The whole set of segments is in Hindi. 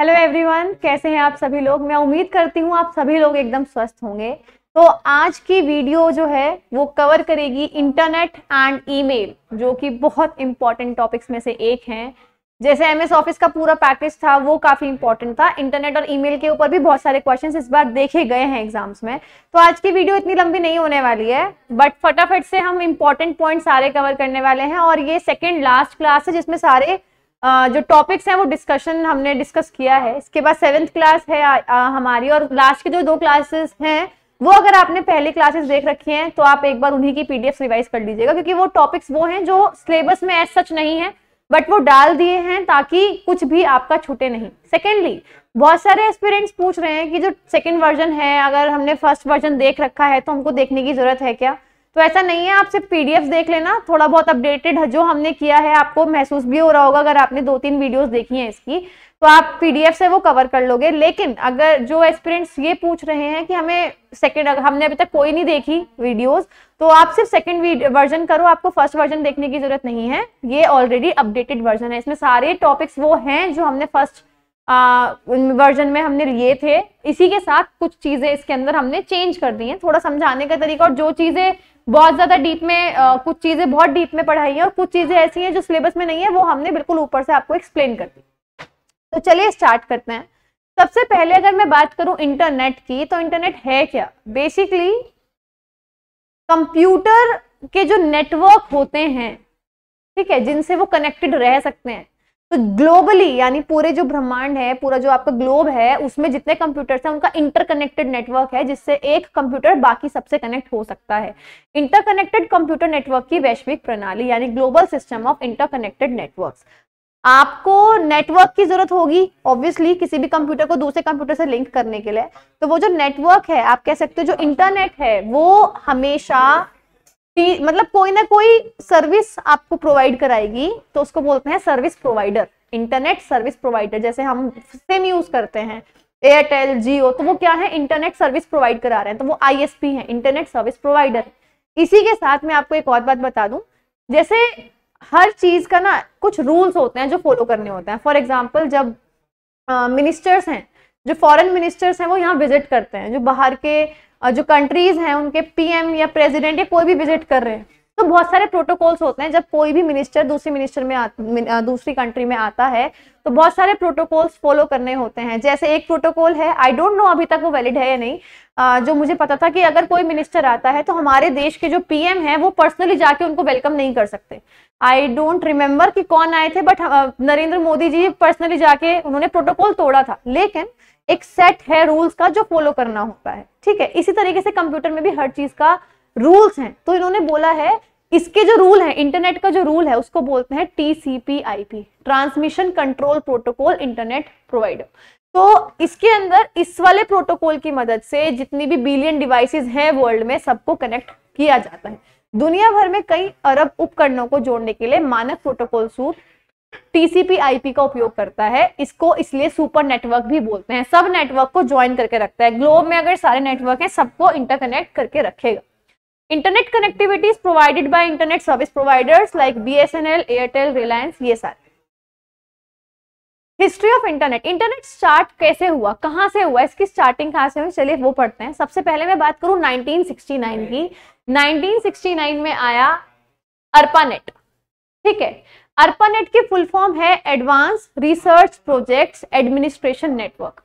हेलो एवरीवन कैसे हैं आप सभी लोग मैं उम्मीद करती हूँ आप सभी लोग एकदम स्वस्थ होंगे तो आज की वीडियो जो है वो कवर करेगी इंटरनेट एंड ईमेल जो कि बहुत इंपॉर्टेंट टॉपिक्स में से एक है जैसे एमएस ऑफिस का पूरा पैकेज था वो काफी इंपॉर्टेंट था इंटरनेट और ईमेल के ऊपर भी बहुत सारे क्वेश्चन इस बार देखे गए हैं एग्जाम्स में तो आज की वीडियो इतनी लंबी नहीं होने वाली है बट फटाफट से हम इंपॉर्टेंट पॉइंट सारे कवर करने वाले हैं और ये सेकेंड लास्ट क्लास है जिसमें सारे जो टॉपिक्स हैं वो डिस्कशन हमने डिस्कस किया है इसके बाद सेवेंथ क्लास है हमारी और लास्ट के जो दो क्लासेस हैं वो अगर आपने पहले क्लासेस देख रखी हैं तो आप एक बार उन्हीं की पीडीएफ रिवाइज कर लीजिएगा क्योंकि वो टॉपिक्स वो हैं जो सिलेबस में एज सच नहीं है बट वो डाल दिए हैं ताकि कुछ भी आपका छूटे नहीं सेकेंडली बहुत सारे एक्सपीरियंट्स पूछ रहे हैं कि जो सेकेंड वर्जन है अगर हमने फर्स्ट वर्जन देख रखा है तो हमको देखने की जरूरत है क्या तो ऐसा नहीं है आप सिर्फ पीडीएफ देख लेना थोड़ा बहुत अपडेटेड जो हमने किया है आपको महसूस भी हो रहा होगा अगर आपने दो तीन वीडियोस देखी हैं इसकी तो आप पीडीएफ से वो कवर कर लोगे लेकिन अगर जो एक्सपीरियंट्स ये पूछ रहे हैं कि हमें सेकेंड हमने अभी तक कोई नहीं देखी वीडियोस तो आप सिर्फ सेकेंड वर्जन करो आपको फर्स्ट वर्जन देखने की जरूरत नहीं है ये ऑलरेडी अपडेटेड वर्जन है इसमें सारे टॉपिक्स वो हैं जो हमने फर्स्ट वर्जन में हमने लिए थे इसी के साथ कुछ चीजें इसके अंदर हमने चेंज कर दी हैं थोड़ा समझाने का तरीका और जो चीजें बहुत ज़्यादा डीप में आ, कुछ चीज़ें बहुत डीप में पढ़ाई हैं और कुछ चीज़ें ऐसी हैं जो सिलेबस में नहीं है वो हमने बिल्कुल ऊपर से आपको एक्सप्लेन कर दी तो चलिए स्टार्ट करते हैं सबसे पहले अगर मैं बात करूं इंटरनेट की तो इंटरनेट है क्या बेसिकली कंप्यूटर के जो नेटवर्क होते हैं ठीक है जिनसे वो कनेक्टेड रह सकते हैं तो ग्लोबली यानी पूरे जो ब्रह्मांड है पूरा जो आपका ग्लोब है उसमें जितने कंप्यूटर्स हैं उनका इंटरकनेक्टेड नेटवर्क है जिससे एक कंप्यूटर बाकी सबसे कनेक्ट हो सकता है इंटरकनेक्टेड कंप्यूटर नेटवर्क की वैश्विक प्रणाली यानी global system of interconnected networks आपको नेटवर्क की जरूरत होगी ऑब्वियसली किसी भी कंप्यूटर को दूसरे कंप्यूटर से लिंक करने के लिए तो वो जो नेटवर्क है आप कह सकते हो जो इंटरनेट है वो हमेशा मतलब कोई ना कोई सर्विस आपको प्रोवाइड कराएगी तो उसको बोलते हैं service provider internet service provider जैसे हम सिम यूज करते हैं एयरटेल जियो तो वो क्या है इंटरनेट सर्विस प्रोवाइड करा रहे हैं तो वो आईएसपी है इंटरनेट सर्विस प्रोवाइडर इसी के साथ मैं आपको एक और बात बता दूं जैसे हर चीज का ना कुछ रूल्स होते हैं जो फॉलो करने होते हैं फॉर एग्जाम्पल जब मिनिस्टर्स हैं जो फॉरेन मिनिस्टर्स हैं वो यहाँ विजिट करते हैं जो बाहर के जो कंट्रीज हैं उनके पीएम या प्रेसिडेंट या कोई भी विजिट कर रहे हैं तो बहुत सारे प्रोटोकॉल्स होते हैं जब कोई भी मिनिस्टर दूसरी मिनिस्टर में आ, दूसरी कंट्री में आता है तो बहुत सारे प्रोटोकॉल्स फॉलो करने होते हैं जैसे एक प्रोटोकॉल है आई डोंट नो अभी तक वो वैलिड है या नहीं आ, जो मुझे पता था कि अगर कोई मिनिस्टर आता है तो हमारे देश के जो पीएम हैं वो पर्सनली जाके उनको वेलकम नहीं कर सकते आई डोंट रिमेम्बर कि कौन आए थे बट नरेंद्र मोदी जी पर्सनली जाके उन्होंने प्रोटोकॉल तोड़ा था लेकिन एक सेट है रूल्स का जो फॉलो करना होता है ठीक है इसी तरीके से कंप्यूटर में भी हर चीज का रूल्स हैं तो इन्होंने बोला है इसके जो रूल है इंटरनेट का जो रूल है उसको बोलते हैं T C P I P transmission control protocol internet provider तो इसके अंदर इस वाले प्रोटोकॉल की मदद से जितनी भी बिलियन डिवाइसेस हैं वर्ल्ड में सबको कनेक्ट किया जाता है दुनिया भर में कई अरब उपकरणों को जोड़ने के लिए मानक प्रोटोकॉल सूट टीसीपी का उपयोग करता है इसको इसलिए सुपर नेटवर्क भी बोलते हैं सब नेटवर्क को ज्वाइन करके रखता है ग्लोब में अगर सारे नेटवर्क है सबको इंटरकनेक्ट करके रखेगा internet connectivity provided by internet service providers like BSNL Airtel Reliance ये सारे history of internet internet start कैसे हुआ कहाँ से हुआ इसकी स्टार्टिंग कहाँ से हुई चलिए वो पढ़ते हैं सबसे पहले मैं बात करूँ 1969 की 1969 में आया अर्पानेट ठीक है अर्पानेट की फुल फॉर्म है advance research projects administration network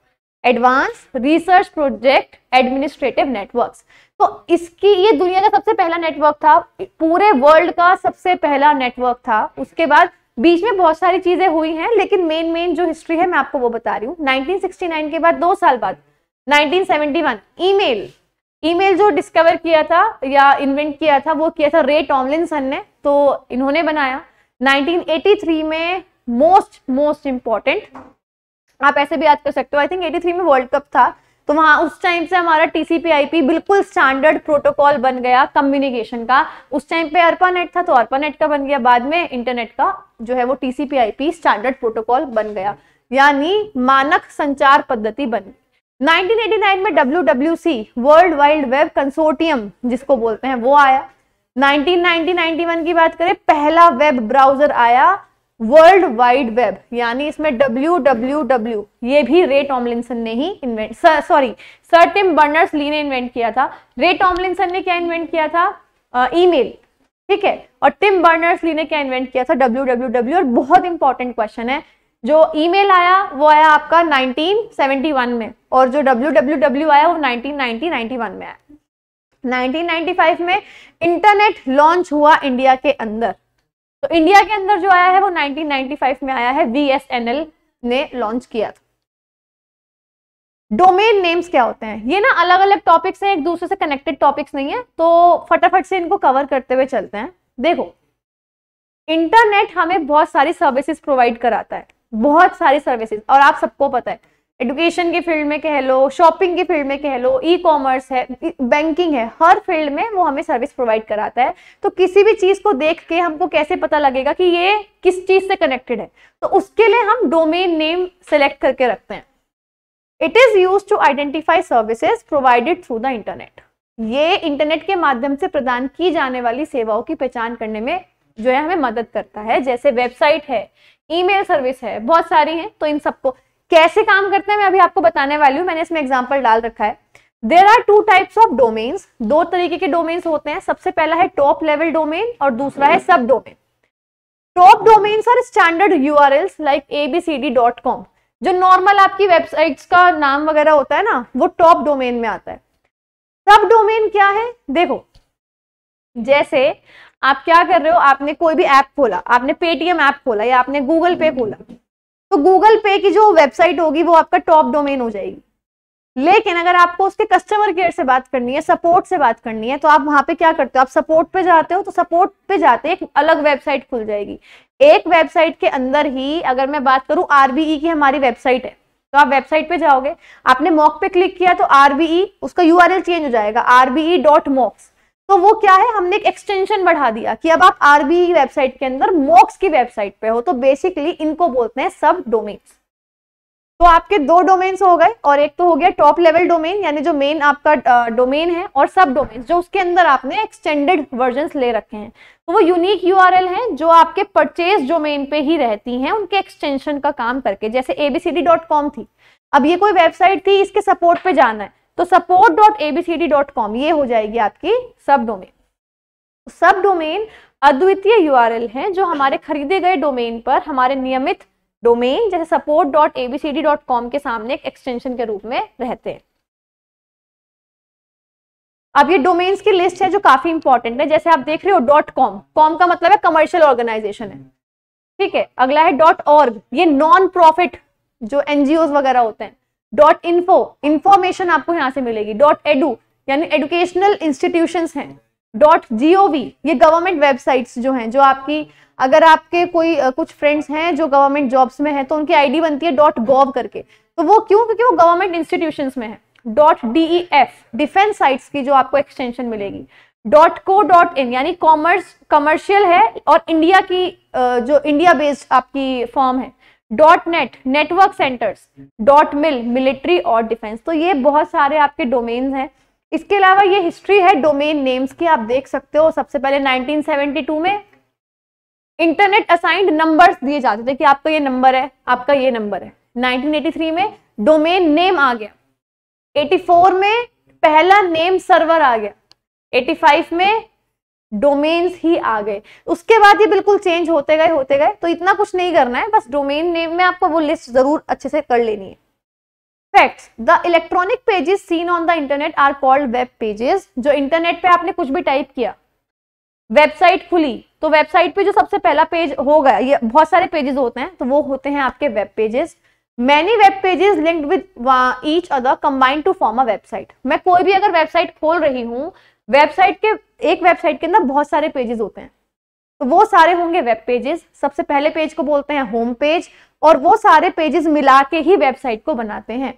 advance research project administrative networks तो इसकी ये दुनिया का सबसे पहला नेटवर्क था पूरे वर्ल्ड का सबसे पहला नेटवर्क था उसके बाद बीच में बहुत सारी चीजें हुई हैं लेकिन मेन मेन जो हिस्ट्री है मैं आपको वो बता रही हूँ 1969 के बाद दो साल बाद 1971 ईमेल ईमेल जो डिस्कवर किया था या इन्वेंट किया था वो किया था रे टॉमलिनसन ने तो इन्होंने बनाया 1983 में मोस्ट मोस्ट इम्पॉर्टेंट आप ऐसे भी याद कर सकते हो आई थिंक 83 में वर्ल्ड कप था तो वहाँ उस टाइम से हमारा टीसीपीआईपी बिल्कुल स्टैंडर्ड प्रोटोकॉल बन गया कम्युनिकेशन का उस टाइम पे अर्पानेट था तो अर्पानेट का बन गया बाद में इंटरनेट का जो है वो टीसीपीआईपी स्टैंडर्ड प्रोटोकॉल बन गया यानी मानक संचार पद्धति बन 1989 में W world wide web consortium जिसको बोलते हैं वो आया 1990-91 की बात करें पहला वेब ब्राउजर आया वर्ल्ड वाइड वेब यानी इसमें डब्ल्यू डब्ल्यू डब्ल्यू ये भी रे टॉमलिनसन ने ही invent sorry sir Tim Berners Lee ने इन्वेंट किया था रे टॉमलिनसन ने क्या इन्वेंट किया था ईमेल ठीक है और टिम बर्नर्स ली ने क्या इन्वेंट किया था डब्ल्यू डब्ल्यू डब्ल्यू और बहुत इंपॉर्टेंट क्वेश्चन है जो ईमेल आया वो आया आपका 1971 में और जो डब्ल्यू डब्ल्यू डब्ल्यू आया वो 1990 91 में आया 1995 में इंटरनेट लॉन्च हुआ इंडिया के अंदर तो इंडिया के अंदर जो आया है वो 1995 में आया है एल ने लॉन्च किया था डोमेन नेम्स क्या होते हैं ये ना अलग अलग टॉपिक्स हैं एक दूसरे से कनेक्टेड टॉपिक्स नहीं है तो फटाफट से इनको कवर करते हुए चलते हैं देखो इंटरनेट हमें बहुत सारी सर्विसेज प्रोवाइड कराता है बहुत सारी सर्विसेज और आप सबको पता है एडुकेशन के फील्ड में कह लो शॉपिंग के फील्ड में कह लो ई कॉमर्स है बैंकिंग है हर फील्ड में वो हमें सर्विस प्रोवाइड कराता है तो किसी भी चीज को देख के हमको कैसे पता लगेगा कि ये किस चीज से कनेक्टेड है तो उसके लिए हम डोमेन नेम सेलेक्ट करके रखते हैं it is use to identify services provided through the internet ये इंटरनेट के माध्यम से प्रदान की जाने वाली सेवाओं की पहचान करने में जो है हमें मदद करता है जैसे वेबसाइट है ईमेल सर्विस है बहुत सारी हैं तो इन सबको कैसे काम करते हैं मैं अभी आपको बताने वाली हूँ मैंने इसमें एग्जाम्पल डाल रखा है there are two types of domains दो तरीके के डोमेन्स होते हैं सबसे पहला है टॉप लेवल डोमेन और दूसरा है सब डोमेन टॉप डोमेन्स और standard U R Ls like D dot com जो नॉर्मल आपकी वेबसाइट्स का नाम वगैरह होता है ना वो टॉप डोमेन में आता है सब डोमेन क्या है देखो जैसे आप क्या कर रहे हो आपने कोई भी ऐप खोला आपने पेटीएम ऐप खोला या आपने गूगल पे खोला तो गूगल पे की जो वेबसाइट होगी वो आपका टॉप डोमेन हो जाएगी लेकिन अगर आपको उसके कस्टमर केयर से बात करनी है सपोर्ट से बात करनी है तो आप वहां पे क्या करते हो आप सपोर्ट पे जाते हो तो सपोर्ट पे जाते एक अलग वेबसाइट खुल जाएगी एक वेबसाइट के अंदर ही अगर मैं बात करूं आरबीई e की हमारी वेबसाइट है तो आप वेबसाइट पे जाओगे आपने मॉक पे क्लिक किया तो आरबीई e, उसका यू चेंज हो जाएगा आरबीई डॉट मॉक्स तो वो क्या है हमने एक एक्सटेंशन बढ़ा दिया कि अब आप आरबी वेबसाइट के अंदर मॉक्स की वेबसाइट पे हो तो बेसिकली इनको बोलते हैं सब डोमेन्स तो आपके दो डोमेन्स हो गए और एक तो हो गया टॉप लेवल डोमेन यानी जो मेन आपका डोमेन है और सब डोमेन्स जो उसके अंदर आपने एक्सटेंडेड वर्जन ले रखे हैं तो वो यूनिक यू हैं जो आपके परचेज डोमेन पे ही रहती हैं उनके एक्सटेंशन का काम करके जैसे कॉम थी अब ये कोई वेबसाइट थी इसके सपोर्ट पे जाना है तो support dot ABCD dot com ये हो जाएगी आपकी सब डोमेन सब डोमेन अद्वितीय यूआरएल हैं जो हमारे खरीदे गए डोमेन पर हमारे नियमित डोमेन जैसे support dot ABCD dot com के सामने एक एक्सटेंशन के रूप में रहते हैं अब ये डोमेन्स की लिस्ट है जो काफी इंपॉर्टेंट है जैसे आप देख रहे हो डॉट कॉम कॉम का मतलब है कमर्शियल ऑर्गेनाइजेशन है ठीक है अगला है डॉट ऑर्ग ये नॉन प्रॉफिट जो एनजीओ वगैरह होते हैं डॉट इन्फो इंफॉर्मेशन आपको यहाँ से मिलेगी डॉट एडू यानी एडुकेशनल इंस्टीट्यूशन है डॉट जी ओ वी ये गवर्नमेंट वेबसाइट्स जो हैं जो आपकी अगर आपके कोई कुछ फ्रेंड्स हैं जो गवर्नमेंट जॉब्स में हैं तो उनकी आईडी बनती है डॉट गॉव करके तो वो क्यों क्योंकि वो गवर्नमेंट इंस्टीट्यूशन में है dot D F defence sites की जो आपको एक्सटेंशन मिलेगी डॉट को डॉट इन यानी कॉमर्स कमर्शियल है और इंडिया की जो इंडिया बेस्ड आपकी फॉर्म है dot net network centres dot mil military और डिफेंस तो ये बहुत सारे आपके डोमेन्स हैं इसके अलावा ये हिस्ट्री है डोमेन नेम्स की आप देख सकते हो सबसे पहले 1972 में इंटरनेट असाइंड नंबर्स दिए जाते थे कि आपका ये नंबर है आपका ये नंबर है 1983 में डोमेन नेम आ गया 84 में पहला नेम सर्वर आ गया 85 में डोमेन्स ही आ गए उसके बाद ये बिल्कुल चेंज होते गए होते गए तो इतना कुछ नहीं करना है बस डोमेन नेम में आपको वो लिस्ट जरूर अच्छे से कर लेनी है facts the electronic pages seen on the internet are called web pages जो इंटरनेट पे आपने कुछ भी टाइप किया वेबसाइट खुली तो वेबसाइट पे जो सबसे पहला पेज गया ये बहुत सारे पेजेस होते हैं तो वो होते हैं आपके web pages many web pages linked with each other combined to form a website मैं कोई भी अगर वेबसाइट खोल रही हूँ वेबसाइट के एक वेबसाइट के अंदर बहुत सारे पेजेस होते हैं तो वो सारे होंगे वेब पेजेस सबसे पहले पेज को बोलते हैं होम पेज और वो सारे पेजेस मिला के ही वेबसाइट को बनाते हैं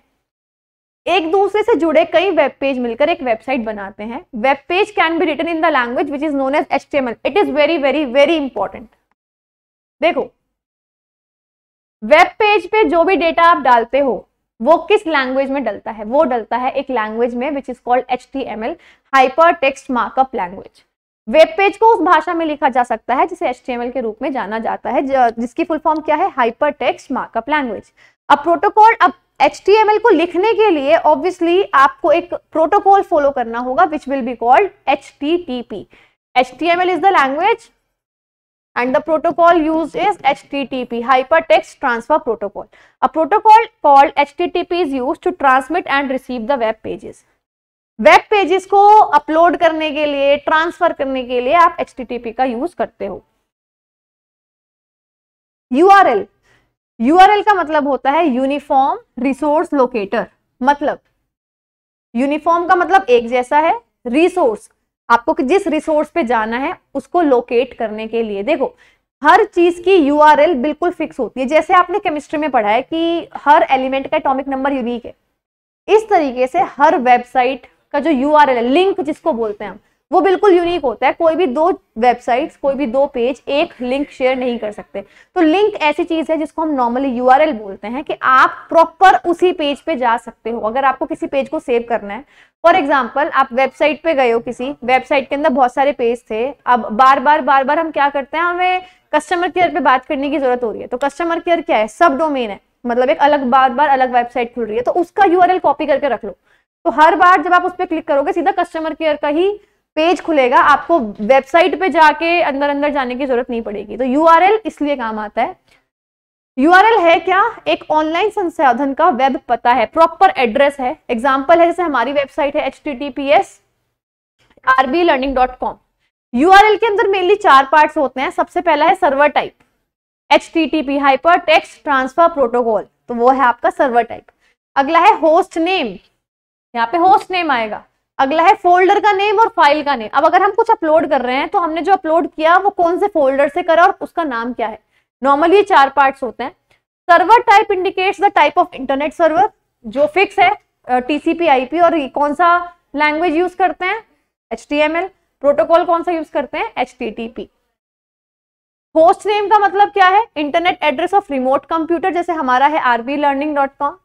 एक दूसरे से जुड़े कई वेब पेज मिलकर एक वेबसाइट बनाते हैं web page can be written in the language which is known as H it is very very very important देखो वेब पेज पे जो भी डेटा आप डालते हो वो किस लैंग्वेज में डलता है वो डलता है एक लैंग्वेज में which is called H T M L hyper text markup language web page को उस भाषा में लिखा जा सकता है जिसे एच टी के रूप में जाना जाता है जिसकी फुल फॉर्म क्या है हाइपर टेक्स्ट मार्कअप लैंग्वेज अब प्रोटोकॉल अब एच टी को लिखने के लिए ऑब्वियसली आपको एक प्रोटोकॉल फॉलो करना होगा which will be called H T T P H T M L is the language and the protocol used is HTTP hypertext transfer protocol a protocol called HTTP is used to transmit and receive the web pages web pages ko upload karne ke liye transfer karne ke liye aap HTTP ka use karte ho URL URL ka matlab hota hai uniform resource locator matlab uniform ka matlab ek jaisa hai resource आपको जिस रिसोर्स पे जाना है उसको लोकेट करने के लिए देखो हर चीज की यू बिल्कुल फिक्स होती है जैसे आपने केमिस्ट्री में पढ़ा है कि हर एलिमेंट का एटॉमिक नंबर यूनिक है इस तरीके से हर वेबसाइट का जो यू है लिंक जिसको बोलते हैं हम वो बिल्कुल यूनिक होता है कोई भी दो वेबसाइट्स कोई भी दो पेज एक लिंक शेयर नहीं कर सकते तो लिंक ऐसी चीज है जिसको हम नॉर्मली यू बोलते हैं कि आप प्रॉपर उसी पेज पे जा सकते हो अगर आपको किसी पेज को सेव करना है फॉर एग्जाम्पल आप वेबसाइट पे गए हो किसी वेबसाइट के अंदर बहुत सारे पेज थे अब बार बार बार बार हम क्या करते हैं हमें कस्टमर केयर पे बात करने की जरूरत हो रही है तो कस्टमर केयर क्या है सब डोमेन है मतलब एक अलग बार बार अलग वेबसाइट खुल रही है तो उसका यू कॉपी करके रख लो तो हर बार जब आप उस पर क्लिक करोगे सीधा कस्टमर केयर का ही पेज खुलेगा आपको वेबसाइट पे जाके अंदर अंदर जाने की जरूरत नहीं पड़ेगी तो यू इसलिए काम आता है यू है क्या एक ऑनलाइन संसाधन का वेब पता है प्रॉपर एड्रेस है एग्जाम्पल है जैसे हमारी वेबसाइट है H T T P S RB learning dot com U के अंदर मेनली चार पार्ट्स होते हैं सबसे पहला है server type H T T P hyper text transfer protocol तो वो है आपका सर्वर टाइप अगला है होस्ट नेम यहाँ पे होस्ट नेम आएगा अगला है फोल्डर का नेम और फाइल का नेम अब अगर हम कुछ अपलोड कर रहे हैं तो हमने जो अपलोड किया वो कौन से फोल्डर से करा और उसका नाम क्या है नॉर्मली ये चार पार्ट्स होते हैं server type indicates the type of internet server जो फिक्स है टीसीपी आईपी और कौन सा लैंग्वेज यूज करते हैं एच प्रोटोकॉल कौन सा यूज करते हैं एच होस्ट नेम का मतलब क्या है internet address of remote computer जैसे हमारा है RB learning dot com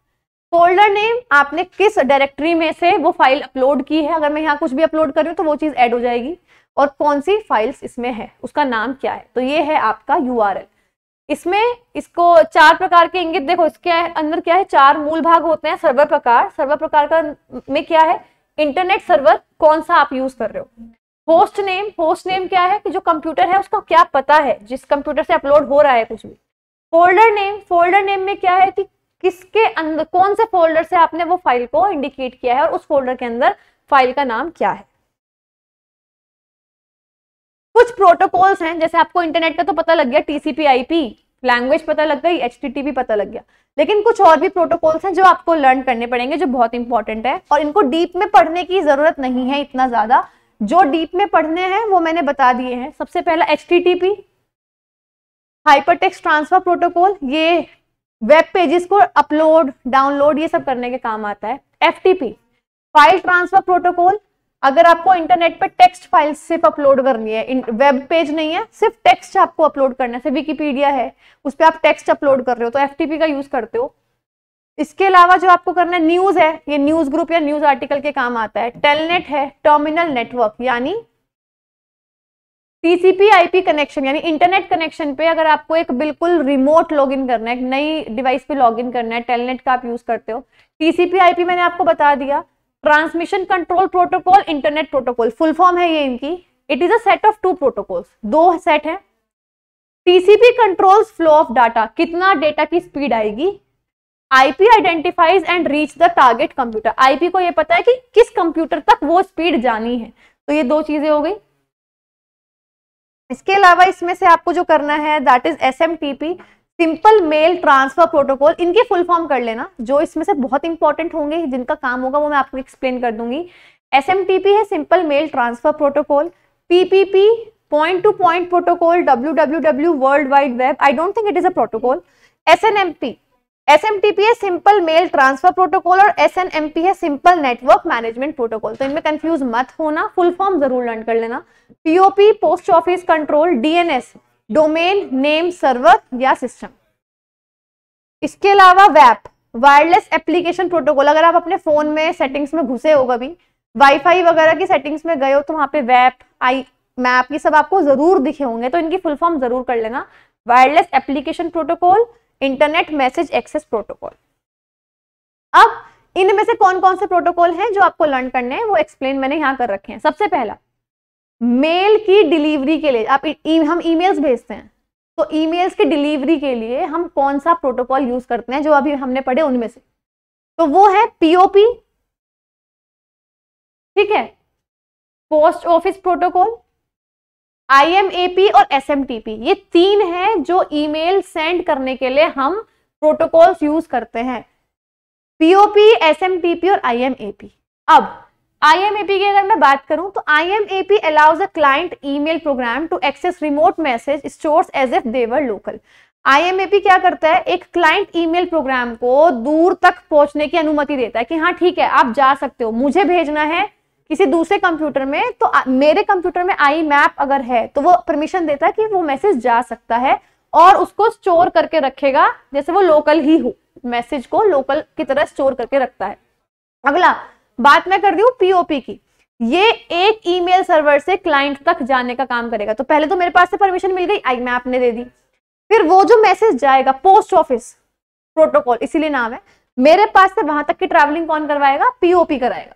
folder name आपने किस डायरेक्टरी में से वो फाइल अपलोड की है अगर मैं यहाँ कुछ भी अपलोड कर रही हूँ तो वो चीज़ ऐड हो जाएगी और कौन सी फाइल्स इसमें है उसका नाम क्या है तो ये है आपका यू इसमें इसको चार प्रकार के इंगित देखो इसके अंदर क्या है चार मूल भाग होते हैं सर्वर प्रकार सर्वर प्रकार का में क्या है इंटरनेट सर्वर कौन सा आप यूज कर रहे हो होस्ट नेम होस्ट नेम क्या है कि जो कंप्यूटर है उसको क्या पता है जिस कंप्यूटर से अपलोड हो रहा है कुछ भी फोल्डर नेम फोल्डर नेम में क्या है कि किसके अंदर कौन से फोल्डर से आपने वो फाइल को इंडिकेट किया है और उस फोल्डर के अंदर फाइल का नाम क्या है कुछ प्रोटोकॉल्स हैं जैसे आपको इंटरनेट का तो पता लग गया टीसीपी आईपी लैंग्वेज पता लग गई एच पता लग गया लेकिन कुछ और भी प्रोटोकॉल्स हैं जो आपको लर्न करने पड़ेंगे जो बहुत इंपॉर्टेंट है और इनको डीप में पढ़ने की जरूरत नहीं है इतना ज्यादा जो डीप में पढ़ने हैं वो मैंने बता दिए हैं सबसे पहला H T T P hyper text transfer protocol ये वेब पेजेस को अपलोड डाउनलोड ये सब करने के काम आता है एफ फाइल ट्रांसफर प्रोटोकॉल अगर आपको इंटरनेट पर टेक्स्ट फाइल सिर्फ अपलोड करनी है वेब पेज नहीं है सिर्फ टेक्स्ट आपको अपलोड करना है विकीपीडिया है उस पर आप टेक्स्ट अपलोड कर रहे हो तो एफ का यूज करते हो इसके अलावा जो आपको करना है न्यूज है ये न्यूज ग्रुप या न्यूज आर्टिकल के काम आता है टेलनेट है टर्मिनल नेटवर्क यानी टीसीपी कनेक्शन यानी इंटरनेट कनेक्शन पे अगर आपको एक बिल्कुल रिमोट लॉगिन करना है एक नई डिवाइस पे लॉगिन करना है टेलनेट का आप यूज करते हो टीसीपी आईपी मैंने आपको बता दिया transmission control protocol internet protocol full form है ये इनकी it is a set of two protocols दो सेट है TCP controls flow of data कितना डेटा की स्पीड आएगी IP identifies and reach the target computer IP को यह पता है कि किस कंप्यूटर तक वो स्पीड जानी है तो ये दो चीजें हो गई इसके अलावा इसमें से आपको जो करना है that is S M T P simple mail transfer protocol इनकी फुल फॉर्म कर लेना जो इसमें से बहुत इंपॉर्टेंट होंगे जिनका काम होगा वो मैं आपको एक्सप्लेन कर दूंगी एस एम टी पी है simple mail transfer protocol PPP point to point protocol W W W world wide web I don't think it is a protocol S N M P S M T P है सिंपल मेल ट्रांसफर प्रोटोकॉल और एस एन एम पी है सिंपल नेटवर्क मैनेजमेंट प्रोटोकॉल तो इनमें कंफ्यूज मत होना फुल फॉर्म जरूर लर्न कर लेना POP post office control DNS domain name server या सिस्टम इसके अलावा वैप वायरलेस एप्लीकेशन प्रोटोकॉल अगर आप अपने फोन में सेटिंग्स में घुसे हो कभी वाईफाई वगैरह की सेटिंग्स में गए हो तो वहां पे वैप आई मैप ये सब आपको जरूर दिखे होंगे तो इनकी फुल फॉर्म जरूर कर लेना wireless application protocol internet message access protocol अब इनमें से कौन कौन से प्रोटोकॉल हैं जो आपको लर्न करने हैं वो एक्सप्लेन मैंने यहां कर रखे हैं सबसे पहला मेल की डिलीवरी के लिए आप ई, हम ईमेल्स भेजते हैं तो ईमेल्स की डिलीवरी के लिए हम कौन सा प्रोटोकॉल यूज करते हैं जो अभी हमने पढ़े उनमें से तो वो है पीओपी ठीक है पोस्ट ऑफिस प्रोटोकॉल आईएमएपी और एसएमटीपी ये तीन है जो ईमेल सेंड करने के लिए हम प्रोटोकॉल्स यूज करते हैं पीओपी एसएमटीपी और आईएमएपी अब आईएमएपी की अगर मैं बात करूं तो IMAP allows a client email program to access remote message stores as if they were local IMAP क्या करता है एक क्लाइंट ईमेल प्रोग्राम को दूर तक पहुंचने की अनुमति देता है कि हाँ ठीक है आप जा सकते हो मुझे भेजना है किसी दूसरे कंप्यूटर में तो आ, मेरे कंप्यूटर में आई मैप अगर है तो वो परमिशन देता है कि वो मैसेज जा सकता है और उसको स्टोर करके रखेगा जैसे वो लोकल ही हो मैसेज को लोकल की तरह स्टोर करके रखता है अगला बात मैं कर रही हूँ पीओपी की ये एक ईमेल सर्वर से क्लाइंट तक जाने का काम करेगा तो पहले तो मेरे पास से परमिशन मिल गई आई मैप ने दे दी फिर वो जो मैसेज जाएगा पोस्ट ऑफिस प्रोटोकॉल इसीलिए नाम है मेरे पास से वहां तक की ट्रैवलिंग कौन करवाएगा पीओपी कराएगा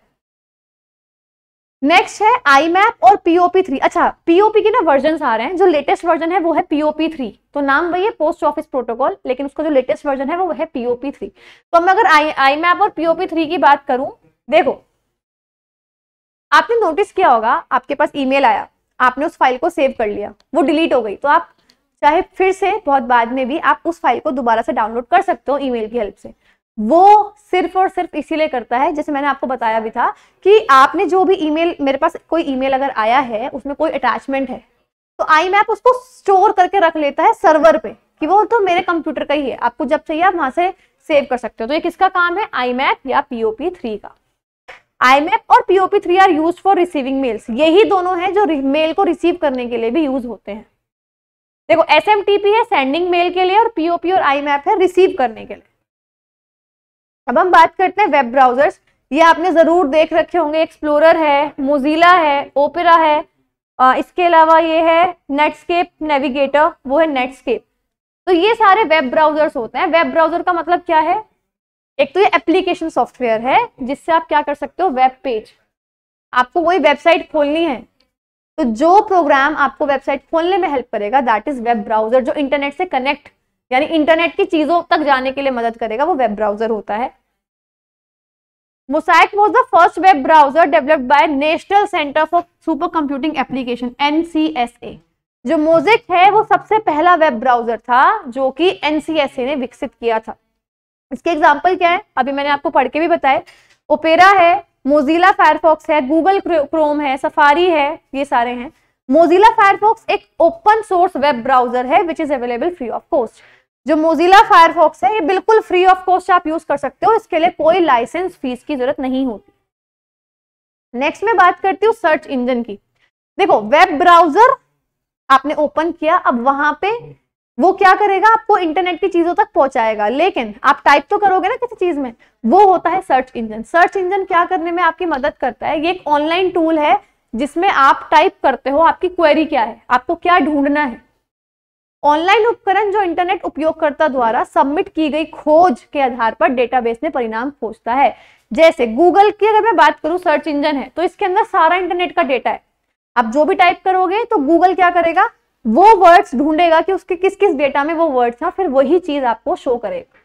नेक्स्ट है आई मैप और पीओपी थ्री अच्छा पीओपी के ना वर्जन आ रहे हैं जो लेटेस्ट वर्जन है वो है पीओपी थ्री तो नाम वही है पोस्ट ऑफिस प्रोटोकॉल लेकिन उसका जो लेटेस्ट वर्जन है वो है पीओपी थ्री तो मैं अगर आई आई मैप और पीओपी थ्री की बात करूं देखो आपने नोटिस किया होगा आपके पास ईमेल आया आपने उस फाइल को सेव कर लिया वो डिलीट हो गई तो आप चाहे फिर से बहुत बाद में भी आप उस फाइल को दोबारा से डाउनलोड कर सकते हो ईमेल की हेल्प से वो सिर्फ और सिर्फ इसीलिए करता है जैसे मैंने आपको बताया भी था कि आपने जो भी ईमेल मेरे पास कोई ईमेल अगर आया है उसमें कोई अटैचमेंट है तो आई मैप उसको स्टोर करके रख लेता है सर्वर पे कि वो तो मेरे कंप्यूटर का ही है आपको जब चाहिए आप वहां से सेव कर सकते हो तो ये किसका काम है आई मैप या पीओपी थ्री का आई मैप और POP three are use for receiving mails यही दोनों है जो मेल को रिसीव करने के लिए भी यूज होते हैं देखो एस है सेंडिंग मेल के लिए और पीओपी और आई मैप है रिसीव करने के लिए अब हम बात करते हैं वेब ब्राउजर्स ये आपने ज़रूर देख रखे होंगे एक्सप्लोरर है मोजिला है ओपेरा है आ, इसके अलावा ये है नेटस्केप नेविगेटर वो है नेटस्केप तो ये सारे वेब ब्राउजर्स होते हैं वेब ब्राउजर का मतलब क्या है एक तो ये एप्लीकेशन सॉफ्टवेयर है जिससे आप क्या कर सकते हो वेब पेज आपको वही वेबसाइट खोलनी है तो जो प्रोग्राम आपको वेबसाइट खोलने में हेल्प करेगा दैट इज वेब ब्राउजर जो इंटरनेट से कनेक्ट यानी इंटरनेट की चीज़ों तक जाने के लिए मदद करेगा वो वेब ब्राउजर होता है was the first web browser developed by national centre for super computing application NCSA. जो मोजिक है वो सबसे पहला वेब ब्राउजर था जो कि एनसीएसए ने विकसित किया था इसके एग्जाम्पल क्या है अभी मैंने आपको पढ़ के भी बताया ओपेरा है मोजिला फायरफॉक्स है गूगल क्रोम है सफारी है ये सारे हैं मोजिला फायरफॉक्स एक ओपन सोर्स वेब ब्राउजर है which is available free of cost जो मोजिला फायरफॉक्स है ये बिल्कुल फ्री ऑफ कॉस्ट आप यूज कर सकते हो इसके लिए कोई लाइसेंस फीस की जरूरत नहीं होती नेक्स्ट में बात करती हूँ सर्च इंजन की देखो वेब ब्राउजर आपने ओपन किया अब वहां पे वो क्या करेगा आपको इंटरनेट की चीजों तक पहुंचाएगा लेकिन आप टाइप तो करोगे ना किसी चीज में वो होता है सर्च इंजन सर्च इंजन क्या करने में आपकी मदद करता है ये एक ऑनलाइन टूल है जिसमें आप टाइप करते हो आपकी क्वेरी क्या है आपको क्या ढूंढना है ऑनलाइन उपकरण जो इंटरनेट उपयोगकर्ता द्वारा सबमिट की गई खोज के आधार पर डेटाबेस में परिणाम खोजता है जैसे गूगल की अगर मैं बात करूं सर्च इंजन है तो इसके अंदर सारा इंटरनेट का डेटा है आप जो भी टाइप करोगे तो गूगल क्या करेगा वो वर्ड्स ढूंढेगा कि उसके किस किस डेटा में वो वर्ड्स हैं फिर वही चीज आपको शो करेगा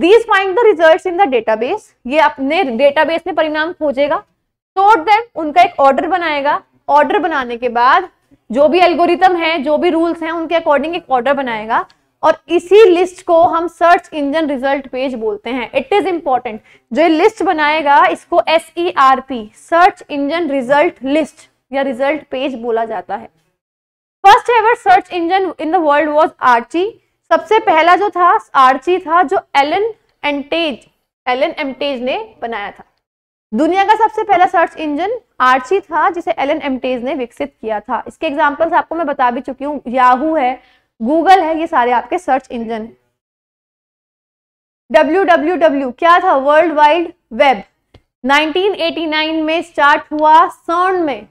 these find the result in the database ये अपने डेटाबेस में परिणाम खोजेगा तो उनका एक ऑर्डर बनाएगा ऑर्डर बनाने के बाद जो भी एल्गोरिथम है जो भी रूल्स हैं उनके अकॉर्डिंग एक ऑर्डर बनाएगा और इसी लिस्ट को हम सर्च इंजन रिजल्ट पेज बोलते हैं इट इज इंपॉर्टेंट जो लिस्ट बनाएगा इसको S E R P search engine result list या रिजल्ट पेज बोला जाता है first ever search engine in the world was Archie सबसे पहला जो था आर्ची था जो एलन एंटेज एलन एमटेज ने बनाया था दुनिया का सबसे पहला सर्च इंजन आर्ची था जिसे एल एमटेज ने विकसित किया था इसके एग्जाम्पल्स आपको मैं बता भी चुकी हूँ याहू है गूगल है ये सारे आपके सर्च इंजन है डब्ल्यू डब्ल्यू डब्ल्यू क्या था वर्ल्ड वाइड वेब 1989 में स्टार्ट हुआ सर्न में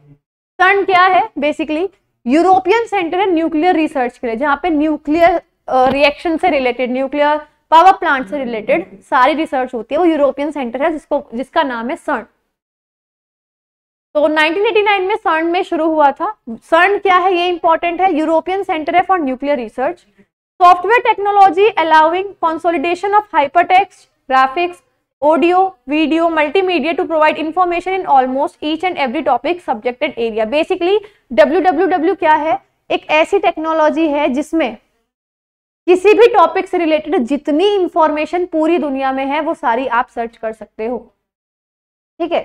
सर्न क्या है बेसिकली यूरोपियन सेंटर है न्यूक्लियर रिसर्च के लिए जहां पे न्यूक्लियर रिएक्शन से रिलेटेड न्यूक्लियर पावर प्लांट से रिलेटेड सारी रिसर्च होती है वो यूरोपियन सेंटर है जिसको जिसका नाम है सर्न तो 1989 में सर्न में शुरू हुआ था सर्न क्या है ये इंपॉर्टेंट है यूरोपियन सेंटर है for nuclear research software technology allowing consolidation of hypertext graphics audio video multimedia to provide information in almost each and every topic subjected area basically W क्या है एक ऐसी टेक्नोलॉजी है जिसमें किसी भी टॉपिक से रिलेटेड जितनी इंफॉर्मेशन पूरी दुनिया में है वो सारी आप सर्च कर सकते हो ठीक है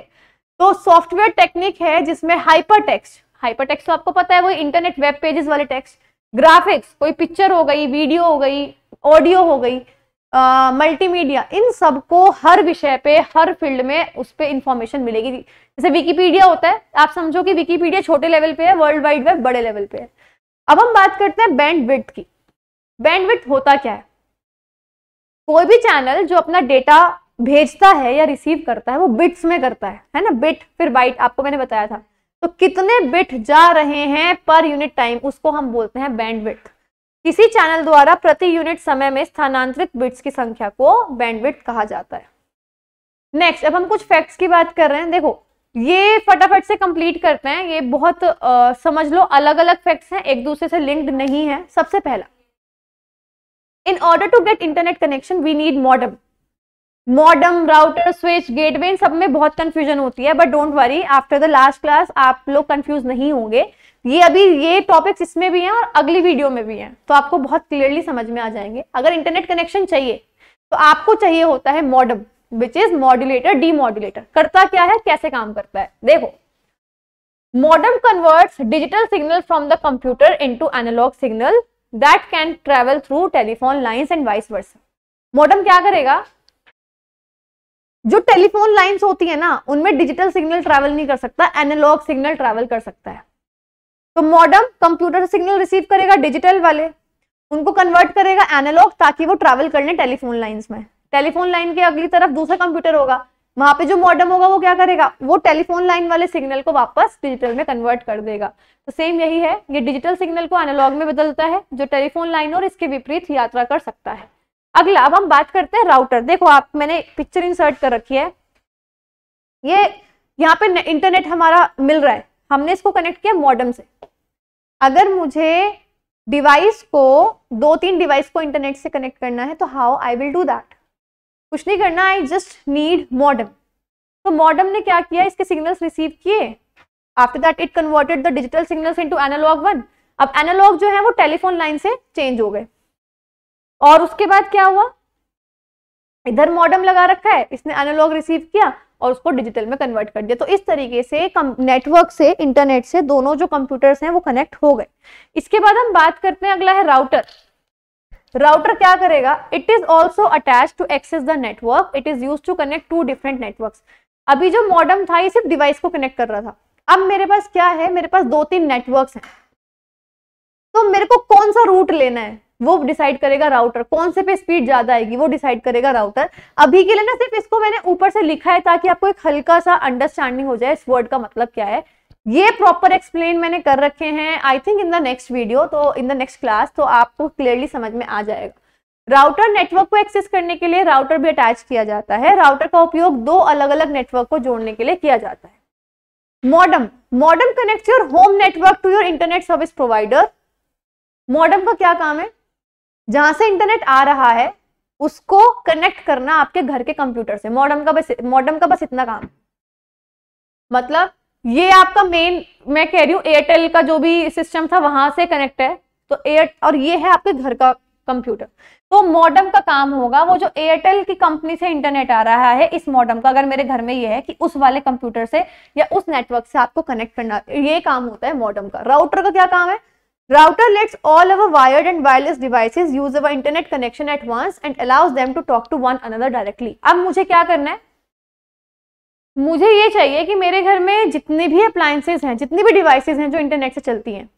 तो सॉफ्टवेयर टेक्निक है जिसमें हाइपर टेक्स्ट हाइपर टेक्स्ट तो आपको पता है वो इंटरनेट वेब पेजेस वाले टेक्स्ट ग्राफिक्स कोई पिक्चर हो गई वीडियो हो गई ऑडियो हो गई मल्टीमीडिया इन सबको हर विषय पे हर फील्ड में उस पर इंफॉर्मेशन मिलेगी जैसे विकीपीडिया होता है आप समझो कि विकीपीडिया छोटे लेवल पे है वर्ल्ड वाइड वेब बड़े लेवल पे है अब हम बात करते हैं बैंड विथ की बैंडविथ होता क्या है कोई भी चैनल जो अपना डेटा भेजता है या रिसीव करता है वो बिट्स में करता है है ना बिट फिर बाइट आपको मैंने बताया था तो कितने बिट जा रहे हैं पर यूनिट टाइम उसको हम बोलते हैं बैंडविथ किसी चैनल द्वारा प्रति यूनिट समय में स्थानांतरित बिट्स की संख्या को बैंडविथ कहा जाता है नेक्स्ट अब हम कुछ फैक्ट्स की बात कर रहे हैं देखो ये फटाफट से कंप्लीट करते हैं ये बहुत आ, समझ लो अलग अलग फैक्ट्स हैं एक दूसरे से लिंक्ड नहीं है सबसे पहला in order to get internet connection we need modem modem router switch gateway इन सब में बहुत कंफ्यूजन होती है but don't worry after the last class आप लोग कंफ्यूज नहीं होंगे ये अभी ये टॉपिक्स इसमें भी हैं और अगली वीडियो में भी हैं तो आपको बहुत क्लियरली समझ में आ जाएंगे अगर इंटरनेट कनेक्शन चाहिए तो आपको चाहिए होता है modem which is modulator modulator करता क्या है कैसे काम करता है देखो modem converts digital signal from the computer into analogue signal that can travel through telephone lines and vice versa modem क्या करेगा जो टेलीफोन लाइन होती है ना उनमें डिजिटल सिग्नल ट्रेवल नहीं कर सकता एनालॉग सिग्नल ट्रेवल कर सकता है तो मॉडर्म कंप्यूटर सिग्नल रिसीव करेगा डिजिटल वाले उनको कन्वर्ट करेगा एनालॉग ताकि वो ट्रैवल कर लें टेलीफोन लाइन्स में टेलीफोन लाइन के अगली तरफ दूसरा कंप्यूटर होगा वहां पे जो मॉडम होगा वो क्या करेगा वो टेलीफोन लाइन वाले सिग्नल को वापस डिजिटल में कन्वर्ट कर देगा तो सेम यही है ये डिजिटल सिग्नल को एनालॉग में बदलता है जो टेलीफोन लाइन और इसके विपरीत यात्रा कर सकता है अगला अब हम बात करते हैं राउटर देखो आप मैंने पिक्चर इंसर्ट कर रखी है ये यहाँ पे इंटरनेट हमारा मिल रहा है हमने इसको कनेक्ट किया मॉडम से अगर मुझे डिवाइस को दो तीन डिवाइस को इंटरनेट से कनेक्ट करना है तो how I will do that कुछ नहीं करना आई जस्ट नीड मॉडम तो मॉडम ने क्या किया इसके सिग्नल्स रिसीव किए after that it converted the digital signals into analogue one अब एनालॉग जो है वो टेलीफोन लाइन से चेंज हो गए और उसके बाद क्या हुआ इधर मॉडम लगा रखा है इसने एनालॉग रिसीव किया और उसको डिजिटल में कन्वर्ट कर दिया तो इस तरीके से नेटवर्क से इंटरनेट से दोनों जो कंप्यूटर्स हैं वो कनेक्ट हो गए इसके बाद हम बात करते हैं अगला है राउटर राउटर क्या करेगा it is also attach to access the network it is use to connect to different network अभी जो मॉडर्म था ये सिर्फ डिवाइस को कनेक्ट कर रहा था अब मेरे पास क्या है मेरे पास दो तीन नेटवर्क हैं तो मेरे को कौन सा रूट लेना है वो डिसाइड करेगा राउटर कौन से पे स्पीड ज्यादा आएगी वो डिसाइड करेगा राउटर अभी के लिए ना सिर्फ इसको मैंने ऊपर से लिखा है ताकि आपको एक हल्का सा अंडरस्टैंडिंग हो जाए इस वर्ड का मतलब क्या है ये प्रॉपर एक्सप्लेन मैंने कर रखे हैं I think in the next video तो इन द नेक्स्ट क्लास तो आपको क्लियरली समझ में आ जाएगा राउटर नेटवर्क को एक्सेस करने के लिए राउटर भी अटैच किया जाता है राउटर का उपयोग दो अलग अलग नेटवर्क को जोड़ने के लिए किया जाता है modem modem connect your home network to your internet service provider modem का क्या काम है जहां से इंटरनेट आ रहा है उसको कनेक्ट करना आपके घर के कंप्यूटर से मॉडम का बस मॉडम का बस इतना काम मतलब ये आपका मेन मैं कह रही हूँ एयरटेल का जो भी सिस्टम था वहां से कनेक्ट है तो एयर और ये है आपके घर का कंप्यूटर तो मॉडम का काम होगा वो जो एयरटेल की कंपनी से इंटरनेट आ रहा है इस मॉडम का अगर मेरे घर में ये है कि उस वाले कंप्यूटर से या उस नेटवर्क से आपको कनेक्ट करना ये काम होता है मॉडम का राउटर का क्या काम है router lets all our wired and wireless device use our internet connection at and allows them to talk to one another directly अब मुझे क्या करना है मुझे ये चाहिए कि मेरे घर में जितने भी अप्लायंसेज हैं जितनी भी डिवाइसेज हैं जो इंटरनेट से चलती हैं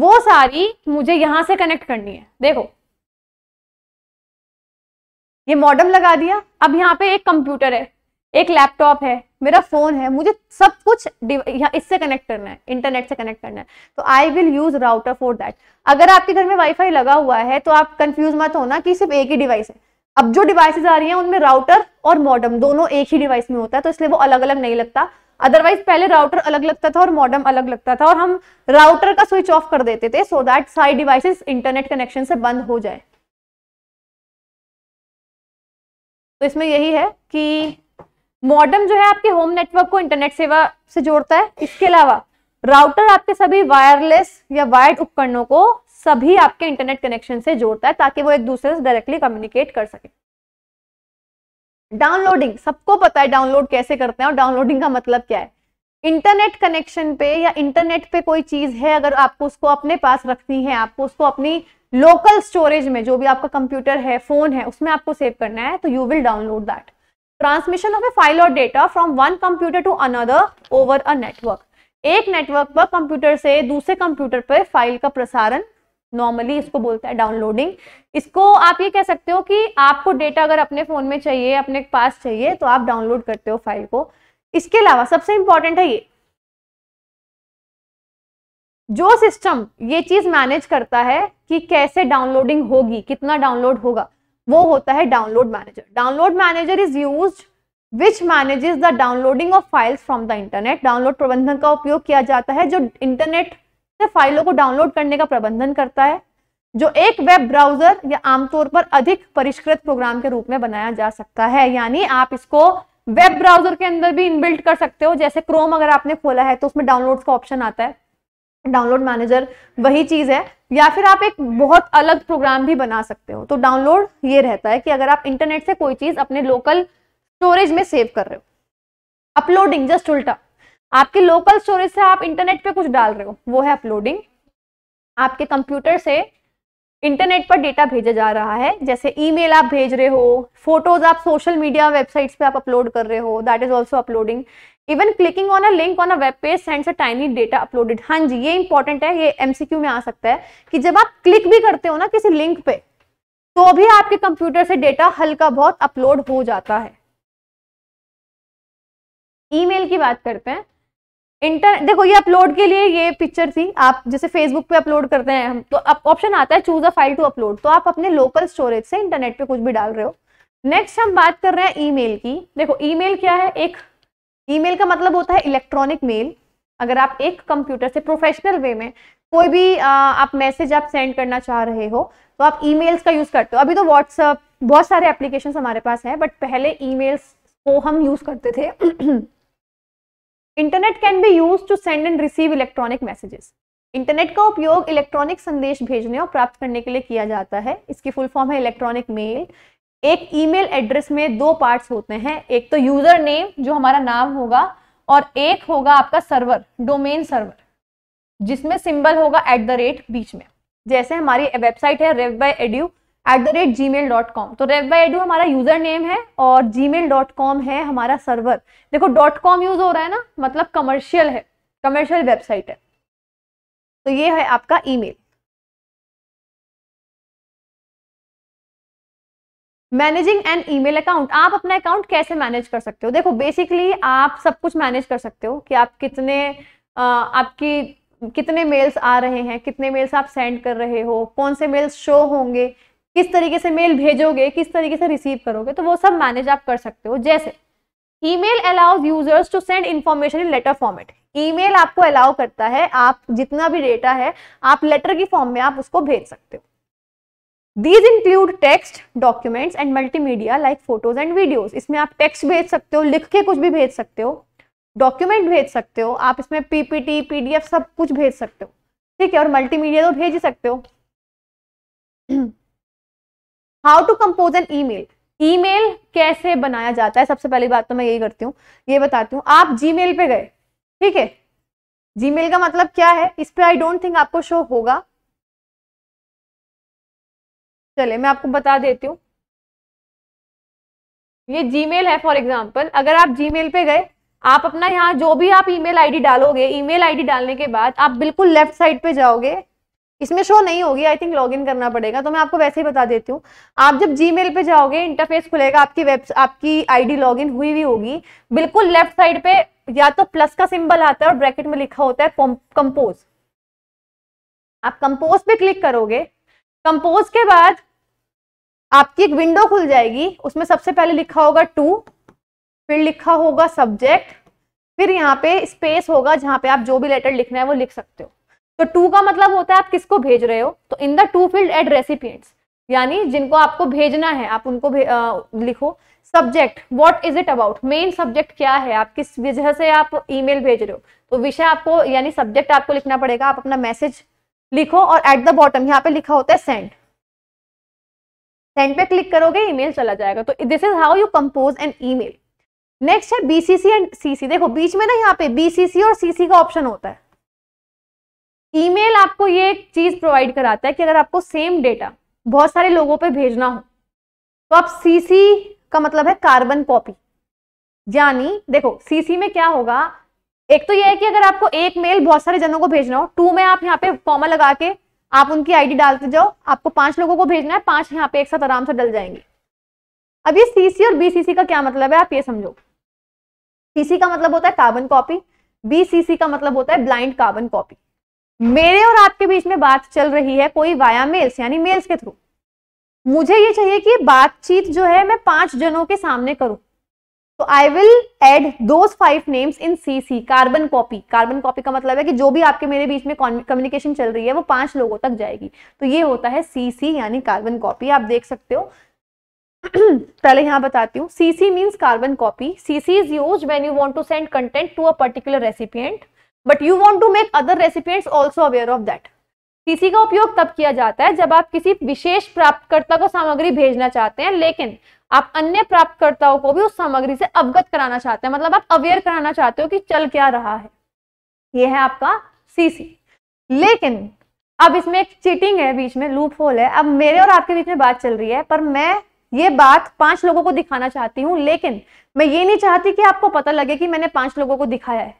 वो सारी मुझे यहाँ से कनेक्ट करनी है देखो ये मॉडम लगा दिया अब यहाँ पे एक कंप्यूटर है एक लैपटॉप है मेरा फोन है मुझे सब कुछ इससे कनेक्ट करना है इंटरनेट से कनेक्ट करना है तो I will use router for that अगर आपके घर में वाईफाई लगा हुआ है तो आप कंफ्यूज मत होना कि सिर्फ एक ही डिवाइस है अब जो डिवाइसेज आ रही हैं उनमें राउटर और मॉडम दोनों एक ही डिवाइस में होता है तो इसलिए वो अलग अलग नहीं लगता अदरवाइज पहले राउटर अलग लगता था और मॉडम अलग लगता था और हम राउटर का स्विच ऑफ कर देते थे सो दैट सारी डिवाइसेस इंटरनेट कनेक्शन से बंद हो जाए तो इसमें यही है कि मॉडम जो है आपके होम नेटवर्क को इंटरनेट सेवा से जोड़ता है इसके अलावा राउटर आपके सभी वायरलेस या वायर्ड उपकरणों को सभी आपके इंटरनेट कनेक्शन से जोड़ता है ताकि वो एक दूसरे से डायरेक्टली कम्युनिकेट कर सके डाउनलोडिंग सबको पता है डाउनलोड कैसे करते हैं और डाउनलोडिंग का मतलब क्या है इंटरनेट कनेक्शन पे या इंटरनेट पे कोई चीज है अगर आपको उसको अपने पास रखनी है आपको उसको अपनी लोकल स्टोरेज में जो भी आपका कंप्यूटर है फोन है उसमें आपको सेव करना है तो you will download that transmission of a file और data from one computer to another over a network एक नेटवर्क पर कंप्यूटर से दूसरे कंप्यूटर पर फाइल का प्रसारण नॉर्मली इसको बोलता है डाउनलोडिंग इसको आप ये कह सकते हो कि आपको डेटा अगर अपने फ़ोन में चाहिए अपने पास चाहिए तो आप डाउनलोड करते हो फाइल को इसके अलावा सबसे इंपॉर्टेंट है ये जो सिस्टम ये चीज़ मैनेज करता है कि कैसे डाउनलोडिंग होगी कितना डाउनलोड होगा वो होता है download manager download manager is use which manages the downloading of files from the internet download प्रबंधन का उपयोग किया जाता है जो इंटरनेट से फाइलों को डाउनलोड करने का प्रबंधन करता है जो एक वेब ब्राउजर या आमतौर पर अधिक परिष्कृत प्रोग्राम के रूप में बनाया जा सकता है यानी आप इसको वेब ब्राउजर के अंदर भी इनबिल्ट कर सकते हो जैसे क्रोम अगर आपने खोला है तो उसमें डाउनलोड का ऑप्शन आता है डाउनलोड मैनेजर वही चीज है या फिर आप एक बहुत अलग प्रोग्राम भी बना सकते हो तो डाउनलोड ये रहता है कि अगर आप इंटरनेट से कोई चीज अपने लोकल स्टोरेज में सेव कर रहे हो अपलोडिंग जस्ट उल्टा आपके लोकल स्टोरेज से आप इंटरनेट पे कुछ डाल रहे हो वो है अपलोडिंग आपके कंप्यूटर से इंटरनेट पर डेटा भेजा जा रहा है जैसे ईमेल आप भेज रहे हो फोटोज आप सोशल मीडिया वेबसाइट्स पे आप अपलोड कर रहे हो that is also uploading even clicking on a link on a web page sends a tiny data uploaded हाँ जी ये इंपॉर्टेंट है ये एमसीक्यू में आ सकता है कि जब आप क्लिक भी करते हो ना किसी लिंक पे तो भी आपके कंप्यूटर से डेटा हल्का बहुत अपलोड हो जाता है ईमेल की बात करते हैं इंटर देखो ये अपलोड के लिए ये पिक्चर थी आप जैसे फेसबुक पे अपलोड करते हैं हम तो ऑप्शन आता है choose a file to upload तो आप अपने लोकल स्टोरेज से इंटरनेट पे कुछ भी डाल रहे हो नेक्स्ट हम बात कर रहे हैं ईमेल की देखो ईमेल क्या है एक ईमेल का मतलब होता है इलेक्ट्रॉनिक मेल अगर आप एक कंप्यूटर से प्रोफेशनल वे में कोई भी आ, आप मैसेज आप सेंड करना चाह रहे हो तो आप ई का यूज़ करते हो अभी तो व्हाट्सअप बहुत सारे एप्लीकेशन हमारे पास हैं बट पहले ई को हम यूज़ करते थे internet can be use to send and receive electronic messages internet का उपयोग इलेक्ट्रॉनिक संदेश भेजने और प्राप्त करने के लिए किया जाता है इसकी फुल फॉर्म है इलेक्ट्रॉनिक मेल एक ईमेल एड्रेस में दो पार्ट्स होते हैं एक तो यूजर नेम जो हमारा नाम होगा और एक होगा आपका सर्वर डोमेन सर्वर जिसमें सिंबल होगा एट द रेट बीच में जैसे हमारी वेबसाइट है rev by edu at the rate Gmail dot com तो रेव बाई एडू हमारा यूजर नेम है और जी मेल डॉट कॉम है हमारा सर्वर देखो डॉट कॉम यूज हो रहा है ना मतलब कमर्शियल है कमर्शियल वेबसाइट है तो ये है आपका email managing an email account आप अपना अकाउंट कैसे मैनेज कर सकते हो देखो बेसिकली आप सब कुछ मैनेज कर सकते हो कि आप कितने आपकी कितने मेल्स आ रहे हैं कितने मेल्स आप सेंड कर रहे हो कौन से मेल्स शो होंगे किस तरीके से मेल भेजोगे किस तरीके से रिसीव करोगे तो वो सब मैनेज आप कर सकते हो जैसे email allows users to send information in letter format email आपको अलाउ करता है आप जितना भी डेटा है आप लेटर की फॉर्म में आप उसको भेज सकते हो these include text documents and multimedia like photos and videos इसमें आप टेक्स्ट भेज सकते हो लिख के कुछ भी भेज सकते हो डॉक्यूमेंट भेज सकते हो आप इसमें पीपीटी पीडीएफ सब कुछ भेज सकते हो ठीक है और मल्टीमीडिया तो भेज ही सकते हो how to compose an email email कैसे बनाया जाता है सबसे पहली बात तो मैं यही करती हूँ ये बताती हूँ आप जीमेल पे गए ठीक है जीमेल का मतलब क्या है इस पर आई डोंट थिंक आपको शो होगा चले मैं आपको बता देती हूँ ये जीमेल है फॉर एग्जाम्पल अगर आप जीमेल पे गए आप अपना यहाँ जो भी आप ईमेल आईडी डालोगे ईमेल आईडी डालने के बाद आप बिल्कुल लेफ्ट साइड पे जाओगे इसमें शो नहीं होगी आई थिंक लॉगिन करना पड़ेगा तो मैं आपको वैसे ही बता देती हूँ आप जब जी पे जाओगे इंटरफेस खुलेगा आपकी वेब आपकी आईडी लॉगिन हुई हुई होगी बिल्कुल लेफ्ट साइड पे या तो प्लस का सिंबल आता है और ब्रैकेट में लिखा होता है कंपोज आप कंपोज पे क्लिक करोगे कंपोज के बाद आपकी एक विंडो खुल जाएगी उसमें सबसे पहले लिखा होगा टू फिर लिखा होगा सब्जेक्ट फिर यहाँ पे स्पेस होगा जहाँ पे आप जो भी लेटर लिखना है वो लिख सकते हो तो टू का मतलब होता है आप किसको भेज रहे हो तो in the to field add recipients यानी जिनको आपको भेजना है आप उनको आ, लिखो subject what is it about main subject क्या है आप किस वजह से आप ईमेल भेज रहे हो तो विषय आपको यानी सब्जेक्ट आपको लिखना पड़ेगा आप अपना मैसेज लिखो और एट द बॉटम यहाँ पे लिखा होता है सेंड सेंड पे क्लिक करोगे ईमेल चला जाएगा तो this is how you compose an email next है बीसीसी एंड सीसी देखो बीच में ना यहाँ पे बीसीसी और सीसी का ऑप्शन होता है ईमेल आपको ये एक चीज प्रोवाइड कराता है कि अगर आपको सेम डेटा बहुत सारे लोगों पे भेजना हो तो आप सीसी का मतलब है कार्बन कॉपी यानी देखो सीसी में क्या होगा एक तो यह है कि अगर आपको एक मेल बहुत सारे जनों को भेजना हो टू में आप यहाँ पे फॉर्मा लगा के आप उनकी आईडी डालते जाओ आपको पांच लोगों को भेजना है पांच यहाँ पे एक साथ आराम से डल जाएंगे अब ये सीसी और बीसीसी का क्या मतलब है आप ये समझो सीसी का मतलब होता है कार्बन कॉपी बीसीसी का मतलब होता है ब्लाइंड कार्बन कॉपी मेरे और आपके बीच में बात चल रही है कोई वाया मेल्स यानी मेल्स के थ्रू मुझे ये चाहिए कि बातचीत जो है मैं पांच जनों के सामने करूं तो I will add those five names in C C carbon copy carbon copy का मतलब है कि जो भी आपके मेरे बीच में कम्युनिकेशन चल रही है वो पांच लोगों तक जाएगी तो ये होता है सी सी यानी कार्बन कॉपी आप देख सकते हो पहले यहां बताती हूँ C C means carbon copy C C is use when you want to send content to a particular recipient but you want to make other recipient also aware of that CC का उपयोग तब किया जाता है जब आप किसी विशेष प्राप्तकर्ता को सामग्री भेजना चाहते हैं लेकिन आप अन्य प्राप्तकर्ताओं को भी उस सामग्री से अवगत कराना चाहते हैं मतलब आप अवेयर कराना चाहते हो कि चल क्या रहा है यह है आपका सीसी लेकिन अब इसमें एक चीटिंग है बीच में लूप होल है अब मेरे और आपके बीच में बात चल रही है पर मैं ये बात पांच लोगों को दिखाना चाहती हूँ लेकिन मैं ये नहीं चाहती कि आपको पता लगे कि मैंने पांच लोगों को दिखाया है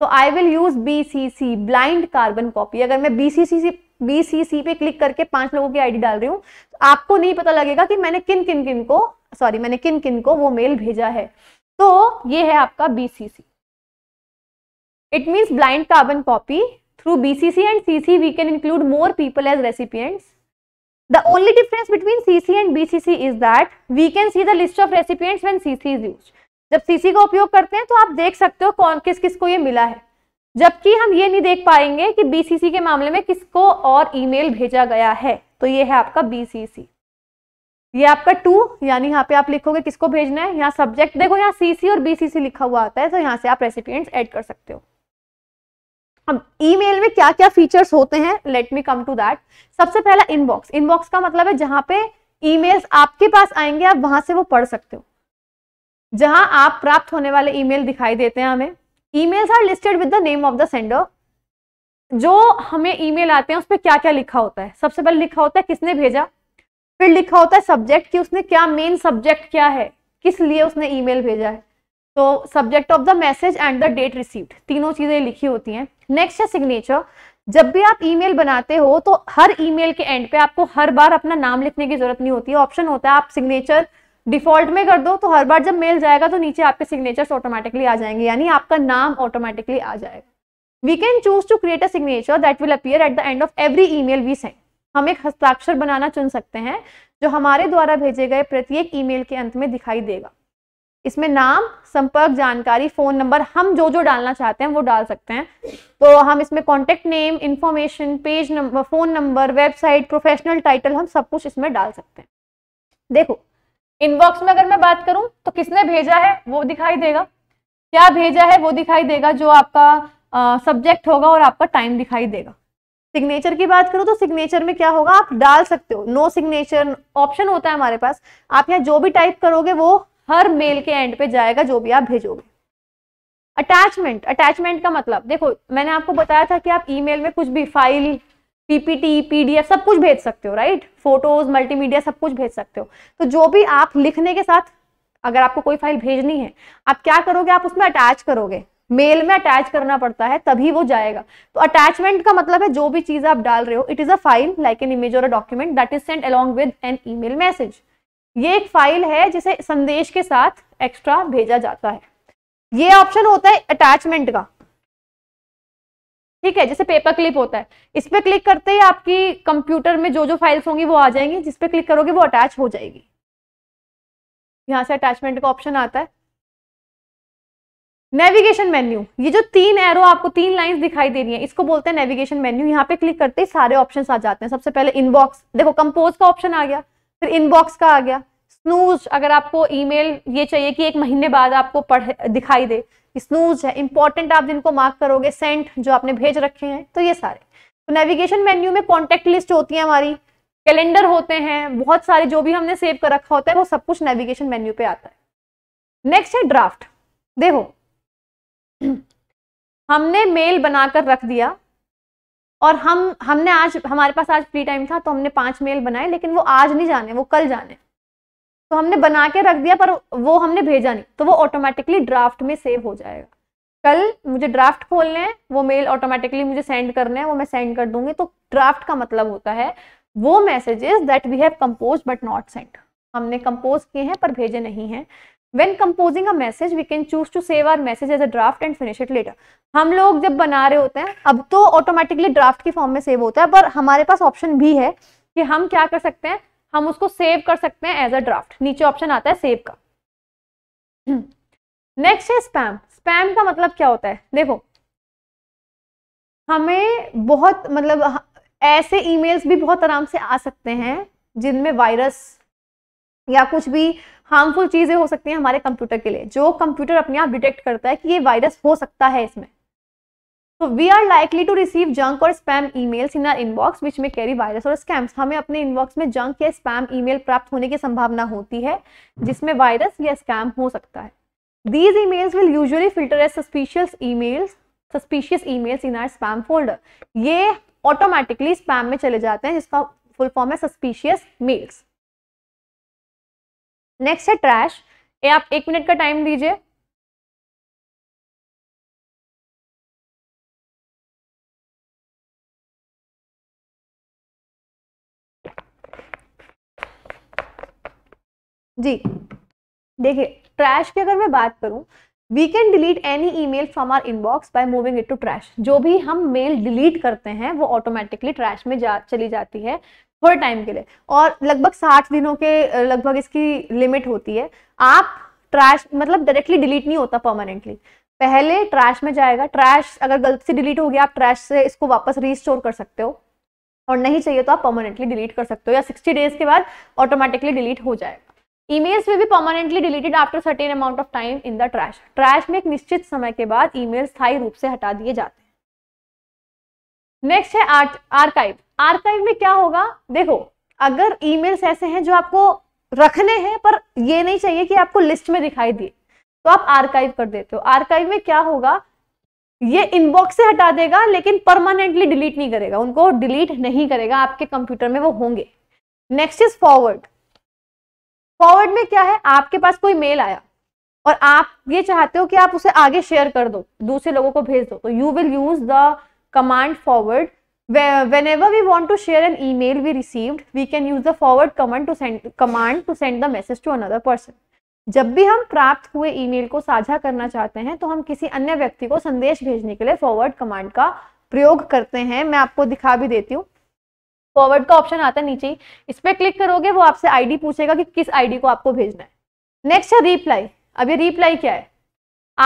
तो I will use B C C blind carbon copy अगर मैं बी सी सी पे क्लिक करके पांच लोगों की आईडी डाल रही हूँ तो आपको नहीं पता लगेगा कि मैंने किन किन किन को सॉरी मैंने किन किन को वो मेल भेजा है तो ये है आपका B C C it means blind carbon copy through B C C and C C we can include more people as recipients the only difference between CC and B C C is that we can see the list of recipient C C is used जब सीसी का उपयोग करते हैं तो आप देख सकते हो कौन किस किस को ये मिला है जबकि हम ये नहीं देख पाएंगे कि बीसीसी के मामले में किसको और ईमेल भेजा गया है तो ये है आपका बीसीसी ये आपका टू यानी यहाँ पे आप लिखोगे किसको भेजना है यहाँ सब्जेक्ट देखो यहाँ सीसी और बीसीसी लिखा हुआ आता है तो यहाँ से आप रेसिपियंट एड कर सकते हो अब ईमेल में क्या क्या फीचर्स होते हैं let me come to that सबसे पहला इनबॉक्स इनबॉक्स का मतलब है जहां पे ईमेल्स आपके पास आएंगे आप वहां से वो पढ़ सकते हो जहां आप प्राप्त होने वाले ईमेल दिखाई देते हैं हमें emails are listed with the name of the sender जो हमें ईमेल आते हैं उस पर क्या क्या लिखा होता है सबसे पहले लिखा होता है किसने भेजा फिर लिखा होता है सब्जेक्ट कि उसने क्या मेन सब्जेक्ट क्या है किस लिए उसने ईमेल भेजा है तो subject of the message and the date received तीनों चीजें लिखी होती हैं नेक्स्ट है सिग्नेचर जब भी आप ईमेल बनाते हो तो हर ईमेल के एंड पे आपको हर बार अपना नाम लिखने की जरूरत नहीं होती है ऑप्शन होता है आप सिग्नेचर डिफॉल्ट में कर दो तो हर बार जब मेल जाएगा तो नीचे आपके सिग्नेचर्स ऑटोमेटिकली आ जाएंगे यानी आपका नाम ऑटोमेटिकली आ जाएगा we can choose to create a signature that will appear at the end of every email we send हम एक हस्ताक्षर बनाना चुन सकते हैं जो हमारे द्वारा भेजे गए प्रत्येक ईमेल के अंत में दिखाई देगा इसमें नाम संपर्क जानकारी फोन नंबर हम जो जो डालना चाहते हैं वो डाल सकते हैं तो हम इसमें contact name information page number phone number website professional title हम सब कुछ इसमें डाल सकते हैं देखो इनबॉक्स में अगर मैं बात करूं तो किसने भेजा है वो दिखाई देगा क्या भेजा है वो दिखाई देगा जो आपका सब्जेक्ट होगा और आपका टाइम दिखाई देगा सिग्नेचर की बात करूं तो सिग्नेचर में क्या होगा आप डाल सकते हो नो सिग्नेचर ऑप्शन होता है हमारे पास आप यहाँ जो भी टाइप करोगे वो हर मेल के एंड पे जाएगा जो भी आप भेजोगे अटैचमेंट अटैचमेंट का मतलब देखो मैंने आपको बताया था कि आप ईमेल में कुछ भी फाइल पीपीटी पीडीएफ सब कुछ भेज सकते हो राइट फोटोज मल्टीमीडिया सब कुछ भेज सकते हो तो जो भी आप लिखने के साथ अगर आपको कोई फाइल भेजनी है आप क्या करोगे आप उसमें अटैच करोगे मेल में अटैच करना पड़ता है तभी वो जाएगा तो अटैचमेंट का मतलब है जो भी चीज आप डाल रहे हो it is a file like an image और a document that is sent along with an email message ये एक फाइल है जिसे संदेश के साथ एक्स्ट्रा भेजा जाता है ये ऑप्शन होता है अटैचमेंट का ठीक है जैसे पेपर क्लिप होता है इस पर क्लिक करते ही आपकी कंप्यूटर में जो जो फाइल्स होंगी वो आ जाएंगी जिस पे क्लिक करोगे वो अटैच हो जाएगी यहाँ से अटैचमेंट का ऑप्शन आता है नेविगेशन मेन्यू ये जो तीन एरो आपको तीन लाइंस दिखाई दे रही हैं इसको बोलते हैं नेविगेशन मेन्यू यहाँ पे क्लिक करते ही सारे ऑप्शंस आ जाते हैं सबसे पहले इनबॉक्स देखो कंपोज का ऑप्शन आ गया फिर इनबॉक्स का आ गया स्नूज अगर आपको ईमेल ये चाहिए कि एक महीने बाद आपको पढ़ दिखाई दे स्नूज है इंपॉर्टेंट आप जिनको मार्क करोगे सेंट जो आपने भेज रखे हैं तो ये सारे तो नेविगेशन मेन्यू में कॉन्टेक्ट लिस्ट होती है हमारी कैलेंडर होते हैं बहुत सारे जो भी हमने सेव कर रखा होता है वो सब कुछ नेविगेशन मेन्यू पे आता है नेक्स्ट है ड्राफ्ट देखो हमने मेल बनाकर रख दिया और हम हमने आज हमारे पास आज फ्री टाइम था तो हमने पांच मेल बनाए लेकिन वो आज नहीं जाने वो कल जाने तो हमने बना के रख दिया पर वो हमने भेजा नहीं तो वो ऑटोमेटिकली ड्राफ्ट में सेव हो जाएगा कल मुझे ड्राफ्ट खोलने हैं वो मेल ऑटोमेटिकली मुझे सेंड करने हैं वो मैं सेंड कर दूंगी तो ड्राफ्ट का मतलब होता है वो messages that we have compose but not send हमने कंपोज किए हैं पर भेजे नहीं हैं when composing a message we can choose to save our message as a draft and finish it later हम लोग जब बना रहे होते हैं अब तो ऑटोमेटिकली ड्राफ्ट की फॉर्म में सेव होता है पर हमारे पास ऑप्शन भी है कि हम क्या कर सकते हैं हम उसको सेव कर सकते हैं एज अ ड्राफ्ट नीचे ऑप्शन आता है सेव का नेक्स्ट है स्पैम स्पैम का मतलब क्या होता है देखो हमें बहुत मतलब ऐसे ईमेल्स भी बहुत आराम से आ सकते हैं जिनमें वायरस या कुछ भी हार्मफुल चीज़ें हो सकती हैं हमारे कंप्यूटर के लिए जो कंप्यूटर अपने आप डिटेक्ट करता है कि ये वायरस हो सकता है इसमें तो we are likely to receive junk और spam emails in our inbox which may carry virus और स्कैम्स हमें अपने इनबॉक्स में जंक या स्पैम ईमेल प्राप्त होने की संभावना होती है जिसमें वायरस या स्कैम हो सकता है these emails will usually filter as suspicious emails suspicious emails in our spam folder ये ऑटोमेटिकली स्पैम में चले जाते हैं जिसका फुल फॉर्म है सस्पिशियस मेल्स नेक्स्ट है ट्रैश ये आप एक मिनट का टाइम दीजिए जी देखिए ट्रैश की अगर मैं बात करूं we can delete any email from our inbox by moving it to trash जो भी हम मेल डिलीट करते हैं वो ऑटोमेटिकली ट्रैश में जा चली जाती है थोड़े टाइम के लिए और लगभग साठ दिनों के लगभग इसकी लिमिट होती है आप ट्रैश मतलब डायरेक्टली डिलीट नहीं होता परमानेंटली पहले ट्रैश में जाएगा ट्रैश अगर गलत से डिलीट हो गया आप ट्रैश से इसको वापस रीस्टोर कर सकते हो और नहीं चाहिए तो आप परमानेंटली डिलीट कर सकते हो या सिक्सटी डेज के बाद ऑटोमेटिकली डिलीट हो जाएगा ईमेल्स में भी permanently deleted after certain amount of time in the trash trash में एक निश्चित समय के बाद ईमेल स्थायी रूप से हटा दिए जाते हैं नेक्स्ट है आर्काइव आर्काइव में क्या होगा देखो अगर ईमेल्स ऐसे हैं जो आपको रखने हैं पर ये नहीं चाहिए कि आपको लिस्ट में दिखाई दिए तो आप आर्काइव कर देते हो आर्काइव में क्या होगा ये इनबॉक्स से हटा देगा लेकिन परमानेंटली डिलीट नहीं करेगा उनको डिलीट नहीं करेगा आपके कंप्यूटर में वो होंगे नेक्स्ट इज फॉरवर्ड फॉरवर्ड में क्या है आपके पास कोई मेल आया और आप ये चाहते हो कि आप उसे आगे शेयर कर दो दूसरे लोगों को भेज दो तो you will use the command forward we want to share an email we received we can use the forward command to send command to send the message to another person जब भी हम प्राप्त हुए ईमेल को साझा करना चाहते हैं तो हम किसी अन्य व्यक्ति को संदेश भेजने के लिए फॉरवर्ड कमांड का प्रयोग करते हैं मैं आपको दिखा भी देती हूँ फॉरवर्ड का ऑप्शन आता है नीचे इस पर क्लिक करोगे वो आपसे आईडी पूछेगा कि किस आईडी को आपको भेजना है नेक्स्ट है रिप्लाई अब ये रिप्लाई क्या है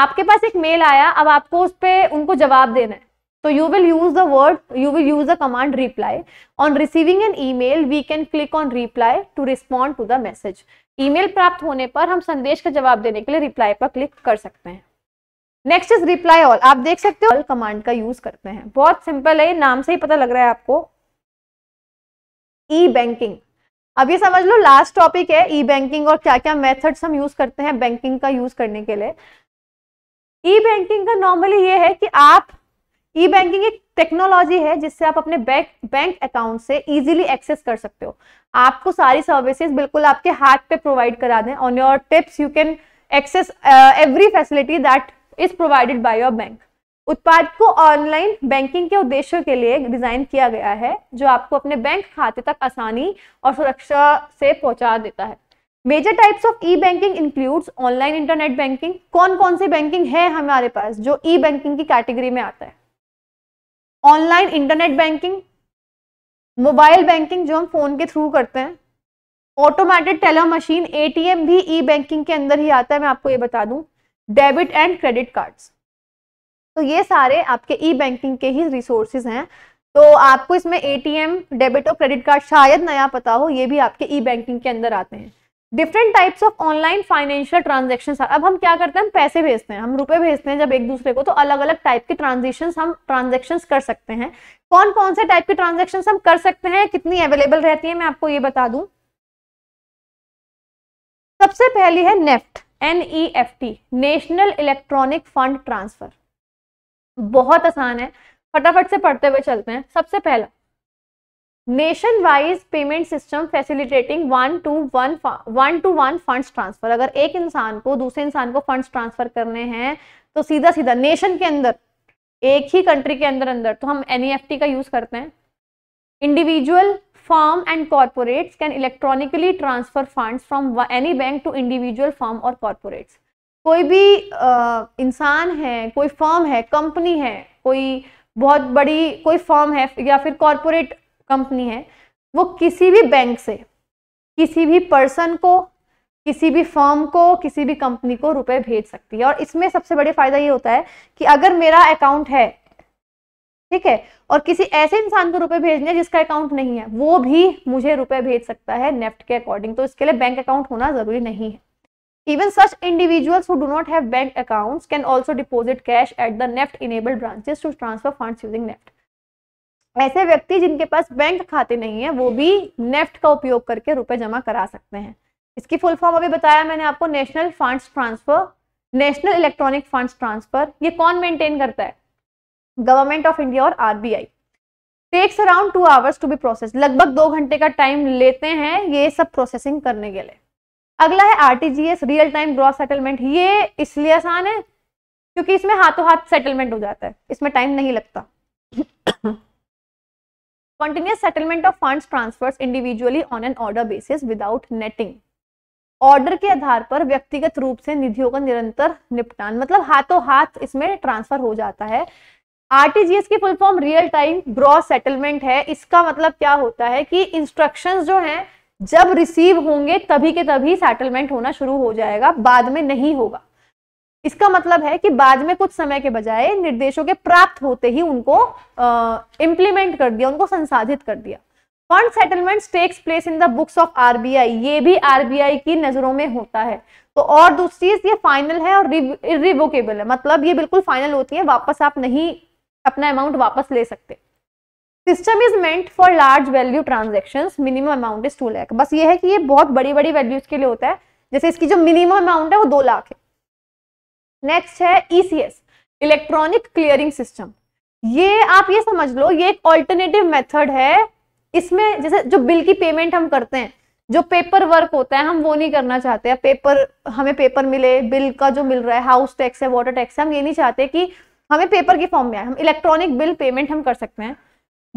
आपके पास एक मेल आया अब आपको उस पर उनको जवाब देना है so तो you will use the word you will use the command reply on receiving an email we can click on reply to respond to the message email प्राप्त होने पर हम संदेश का जवाब देने के लिए रिप्लाई पर क्लिक कर सकते हैं नेक्स्ट इज रिप्लाई ऑल आप देख सकते हो कमांड का यूज करते हैं बहुत सिंपल है नाम से ही पता लग रहा है आपको ई बैंकिंग अब ये समझ लो लास्ट टॉपिक है ई बैंकिंग और क्या क्या मेथड्स हम यूज करते हैं बैंकिंग का यूज करने के लिए ई बैंकिंग का नॉर्मली ये है कि आप ई बैंकिंग एक टेक्नोलॉजी है जिससे आप अपने बैंक बैंक अकाउंट से इजीली एक्सेस कर सकते हो आपको सारी सर्विसेज बिल्कुल आपके हाथ पे प्रोवाइड करा दें on your tips you can access every facility that is provided by your bank उत्पाद को ऑनलाइन बैंकिंग के उद्देश्य के लिए डिजाइन किया गया है जो आपको अपने बैंक खाते तक आसानी और सुरक्षा से पहुंचा देता है major types of e banking includes online internet banking कौन कौन सी बैंकिंग है हमारे पास जो ई e बैंकिंग की कैटेगरी में आता है online internet banking mobile banking जो हम फोन के थ्रू करते हैं ऑटोमेटेड टेलर मशीन एटीएम भी ई e बैंकिंग के अंदर ही आता है मैं आपको ये बता दूं डेबिट एंड क्रेडिट कार्ड्स तो ये सारे आपके ई बैंकिंग के ही रिसोर्सेज हैं तो आपको इसमें एटीएम डेबिट और क्रेडिट कार्ड शायद नया पता हो ये भी आपके ई बैंकिंग के अंदर आते हैं different types of online financial transaction अब हम क्या करते हैं हम पैसे भेजते हैं हम रुपए भेजते हैं जब एक दूसरे को तो अलग अलग टाइप के ट्रांजेक्शन हम ट्रांजेक्शन कर सकते हैं कौन कौन से टाइप के ट्रांजेक्शन हम कर सकते हैं कितनी अवेलेबल रहती है मैं आपको ये बता दू सबसे पहली है NEFT F T national electronic fund transfer बहुत आसान है फटाफट से पढ़ते हुए चलते हैं सबसे पहला nation wise payment system facilitating one to one one to one funds transfer अगर एक इंसान को दूसरे इंसान को फंड्स ट्रांसफर करने हैं तो सीधा सीधा नेशन के अंदर एक ही कंट्री के अंदर अंदर तो हम एन e का यूज करते हैं individual form and corporates can electronically transfer funds from any bank to individual form और कॉरपोरेट्स कोई भी इंसान है कोई फर्म है कंपनी है कोई बहुत बड़ी कोई फर्म है या फिर कॉरपोरेट कंपनी है वो किसी भी बैंक से किसी भी पर्सन को किसी भी फर्म को किसी भी कंपनी को रुपए भेज सकती है और इसमें सबसे बड़े फायदा ये होता है कि अगर मेरा अकाउंट है ठीक है और किसी ऐसे इंसान को रुपए भेजने जिसका अकाउंट नहीं है वो भी मुझे रुपए भेज सकता है नेफ्ट के अकॉर्डिंग तो इसके लिए बैंक अकाउंट होना जरूरी नहीं है Even such individuals who do not have bank accounts can also deposit cash at the NEFT enabled branches to transfer funds using NEFT. ऐसे व्यक्ति जिनके पास बैंक खाते नहीं है वो भी नेफ्ट का उपयोग करके रुपए जमा करा सकते हैं इसकी फुल फॉर्म अभी बताया मैंने आपको national funds transfer national electronic funds transfer ये कौन मेंटेन करता है गवर्नमेंट ऑफ इंडिया और RBI takes around two hours to be process लगभग दो घंटे का टाइम लेते हैं ये सब प्रोसेसिंग करने के लिए अगला है RTGS real time gross settlement ये इसलिए आसान है क्योंकि इसमें हाथों हाथ सेटलमेंट हो जाता है इसमें टाइम नहीं लगता continuous settlement of funds transfer individually on an order basis without netting order के आधार पर व्यक्तिगत रूप से निधियों का निरंतर निपटान मतलब हाथों हाथ इसमें ट्रांसफर हो जाता है आरटीजीएस की full form real time gross settlement है इसका मतलब क्या होता है कि इंस्ट्रक्शंस जो हैं जब रिसीव होंगे तभी के तभी सेटलमेंट होना शुरू हो जाएगा बाद में नहीं होगा इसका मतलब है कि बाद में कुछ समय के बजाय निर्देशों के प्राप्त होते ही उनको इम्प्लीमेंट कर दिया उनको संसाधित कर दिया fund settlement takes place in the books of RBI ये भी आरबीआई की नजरों में होता है तो और दूसरी चीज ये फाइनल है और रिवोकेबल है मतलब ये बिल्कुल फाइनल होती है वापस आप नहीं अपना अमाउंट वापस ले सकते system is meant for large value transaction minimum amount is two lakh बस ये है कि ये बहुत बड़ी बड़ी वैल्यूज के लिए होता है जैसे इसकी जो मिनिमम अमाउंट है वो दो लाख है नेक्स्ट है ईसीएस इलेक्ट्रॉनिक क्लियरिंग सिस्टम ये आप ये समझ लो ये एक ऑल्टरनेटिव मेथड है इसमें जैसे जो बिल की पेमेंट हम करते हैं जो पेपर वर्क होता है हम वो नहीं करना चाहते पेपर हमें पेपर मिले बिल का जो मिल रहा है हाउस टैक्स है वाटर टैक्स है हम ये नहीं चाहते कि हमें पेपर के फॉर्म में आए हम इलेक्ट्रॉनिक बिल पेमेंट हम कर सकते हैं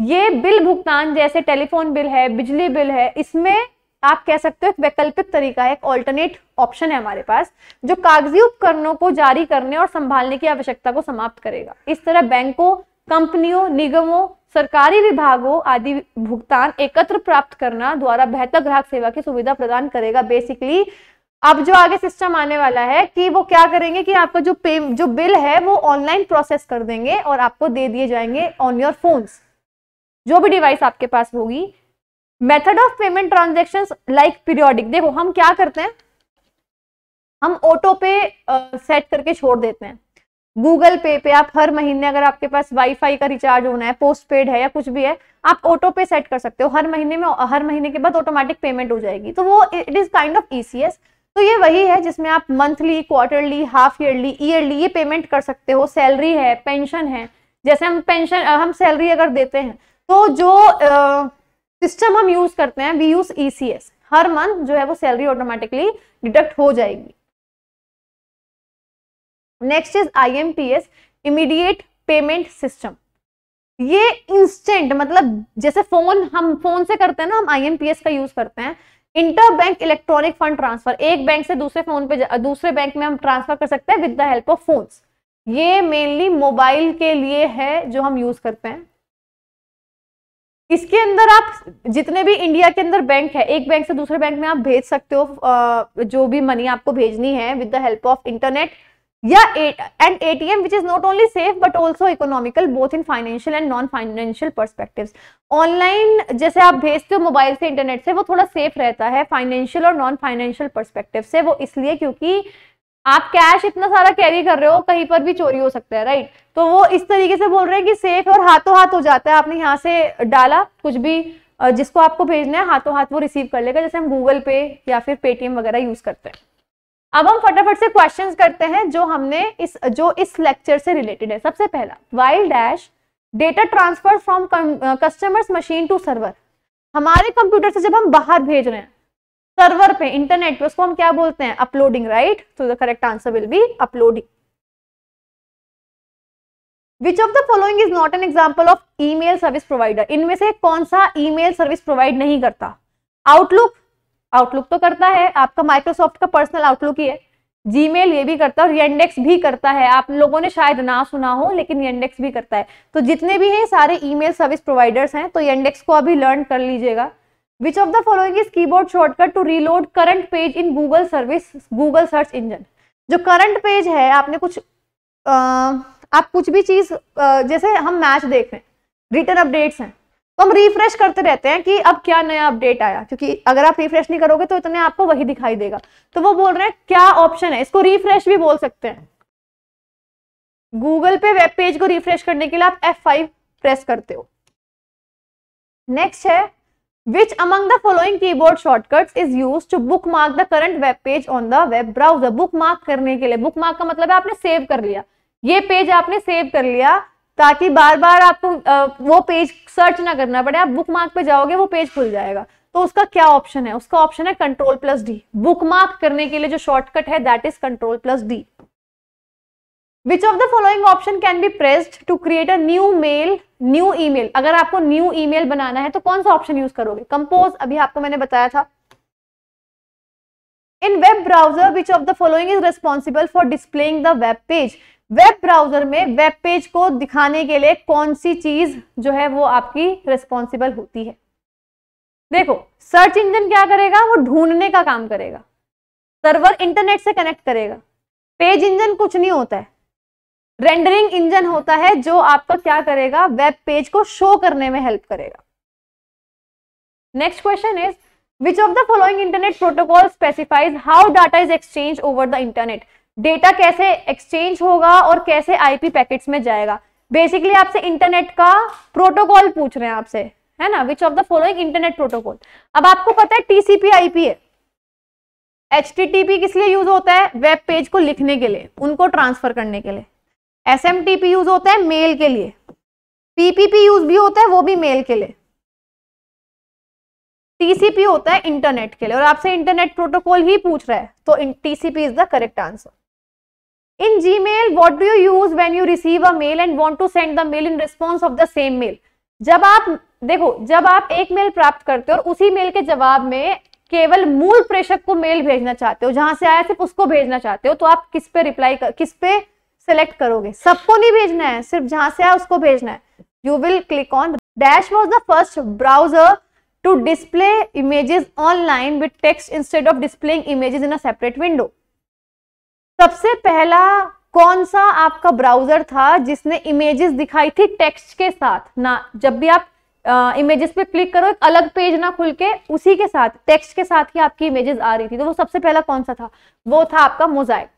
ये बिल भुगतान जैसे टेलीफोन बिल है बिजली बिल है इसमें आप कह सकते हो एक वैकल्पिक तरीका है एक ऑल्टरनेट ऑप्शन है हमारे पास जो कागजी उपकरणों को जारी करने और संभालने की आवश्यकता को समाप्त करेगा इस तरह बैंकों कंपनियों निगमों सरकारी विभागों आदि भुगतान एकत्र प्राप्त करना द्वारा बेहतर ग्राहक सेवा की सुविधा प्रदान करेगा बेसिकली अब जो आगे सिस्टम आने वाला है कि वो क्या करेंगे कि आपका जो पे जो बिल है वो ऑनलाइन प्रोसेस कर देंगे और आपको दे दिए जाएंगे ऑन योर फोन्स जो भी डिवाइस आपके पास होगी method of payment transaction like periodic देखो हम क्या करते हैं हम ऑटो पे सेट करके छोड़ देते हैं गूगल पे पे आप हर महीने अगर आपके पास वाईफाई का रिचार्ज होना है पोस्ट पेड है या कुछ भी है आप ऑटो पे सेट कर सकते हो हर महीने में हर महीने के बाद ऑटोमेटिक पेमेंट हो जाएगी तो वो it is kind of ECS तो ये वही है जिसमें आप monthly quarterly half yearly yearly ये पेमेंट कर सकते हो सैलरी है पेंशन है जैसे हम पेंशन हम सैलरी अगर देते हैं तो जो सिस्टम हम यूज करते हैं वी यूज ईसीएस हर मंथ जो है वो सैलरी ऑटोमेटिकली डिडक्ट हो जाएगी next is I M P S immediate payment system ये इंस्टेंट मतलब जैसे फोन हम फोन से करते हैं ना हम आईएमपीएस का यूज करते हैं inter bank electronic fund transfer एक बैंक से दूसरे फोन पे दूसरे बैंक में हम ट्रांसफर कर सकते हैं with the help of phone ये मेनली मोबाइल के लिए है जो हम यूज करते हैं इसके अंदर आप जितने भी इंडिया के अंदर बैंक है एक बैंक से दूसरे बैंक में आप भेज सकते हो जो भी मनी आपको भेजनी है with the help of internet या and ATM which is not only safe but also economical both in financial and non financial perspective online जैसे आप भेजते हो मोबाइल से इंटरनेट से वो थोड़ा सेफ रहता है फाइनेंशियल और नॉन फाइनेंशियल परस्पेक्टिव से वो इसलिए क्योंकि आप कैश इतना सारा कैरी कर रहे हो कहीं पर भी चोरी हो सकता है राइट तो वो इस तरीके से बोल रहे हैं कि सेफ और हाथों हाथ हो जाता है आपने यहाँ से डाला कुछ भी जिसको आपको भेजना है हाथों हाथ वो रिसीव कर लेगा जैसे हम गूगल पे या फिर पेटीएम वगैरह यूज करते हैं अब हम फटाफट से क्वेश्चन करते हैं जो हमने इस जो इस लेक्चर से रिलेटेड है सबसे पहला while dash data transfer from customers machine to server हमारे कंप्यूटर से जब हम बाहर भेज रहे हैं सर्वर पे इंटरनेट पे उसको हम क्या बोलते हैं uploading right so the correct answer will be uploading which of the following is not an example of mail service provider इनमें से कौन सा ई मेल सर्विस प्रोवाइड नहीं करता आउटलुक आउटलुक तो करता है आपका माइक्रोसॉफ्ट का पर्सनल आउटलुक ही है जी मेल ये भी करता है और येंडेक्स भी करता है आप लोगों ने शायद ना सुना हो लेकिन येंडेक्स भी करता है तो जितने भी हैं सारे ई मेल सर्विस प्रोवाइडर्स हैं तो येंडेक्स को अभी लर्न कर लीजिएगा विच ऑफ द following की keyboard shortcut to reload current page in Google service Google search engine जो करंट पेज है आपने कुछ आ, आप कुछ भी चीज जैसे हम मैच देख रहे हैं रिटर्न अपडेट्स हैं तो हम रिफ्रेश करते रहते हैं कि अब क्या नया अपडेट आया क्योंकि अगर आप रिफ्रेश नहीं करोगे तो इतने आपको वही दिखाई देगा तो वो बोल रहे हैं क्या ऑप्शन है इसको रिफ्रेश भी बोल सकते हैं गूगल पे वेब पेज को रिफ्रेश करने के लिए आप F5 प्रेस करते हो नेक्स्ट है Which among the following keyboard shortcuts is used to bookmark the current web page on the web browser? Bookmark करने के लिए bookmark का मतलब है आपने सेव कर लिया ये पेज आपने सेव कर लिया ताकि बार बार आपको वो पेज सर्च ना करना पड़े आप बुकमार्क पे जाओगे वो पेज खुल जाएगा तो उसका क्या ऑप्शन है उसका ऑप्शन है कंट्रोल प्लस डी बुकमार्क करने के लिए जो शॉर्टकट है that is control plus D which of the following option can be pressed to create a new mail new email अगर आपको न्यू ईमेल बनाना है तो कौन सा ऑप्शन यूज करोगे कंपोज अभी आपको मैंने बताया था in web browser which of the following is responsible for displaying the web page web browser में वेब पेज को दिखाने के लिए कौन सी चीज जो है वो आपकी रिस्पॉन्सिबल होती है देखो सर्च इंजन क्या करेगा वो ढूंढने का काम करेगा सर्वर इंटरनेट से कनेक्ट करेगा पेज इंजन कुछ नहीं होता है रेंडरिंग इंजन होता है जो आपका क्या करेगा वेब पेज को शो करने में हेल्प करेगा next question is which of the following internet protocol specifies how data is exchange over the internet data कैसे एक्सचेंज होगा और कैसे आईपी पैकेट्स में जाएगा बेसिकली आपसे इंटरनेट का प्रोटोकॉल पूछ रहे हैं आपसे है ना which of the following internet protocol अब आपको पता है टीसीपी आईपी है एच टी किस लिए यूज होता है वेब पेज को लिखने के लिए उनको ट्रांसफर करने के लिए S M T P use होता है मेल के लिए पीपीपी यूज भी होता है वो भी मेल के लिए टीसीपी होता है इंटरनेट के लिए और आपसे इंटरनेट प्रोटोकॉल ही पूछ रहा है तो TCP is the correct answer in Gmail what do you use when you receive a mail and want to send the mail in response of the same mail जब आप देखो जब आप एक मेल प्राप्त करते हो और उसी मेल के जवाब में केवल मूल प्रेषक को मेल भेजना चाहते हो जहां से आया सिर्फ उसको भेजना चाहते हो तो आप किस पे रिप्लाई कर, किस पे सेलेक्ट करोगे सबको नहीं भेजना है सिर्फ जहां से आया उसको भेजना है you will click on dash was the first browser to display images online with text instead of displaying images in a separate window सबसे पहला कौन सा आपका ब्राउजर था जिसने इमेजेस दिखाई थी टेक्स्ट के साथ ना जब भी आप इमेजेस पे क्लिक करो एक अलग पेज ना खुल के उसी के साथ टेक्स्ट के साथ ही आपकी इमेजेस आ रही थी तो वो सबसे पहला कौन सा था वो था आपका Mosaic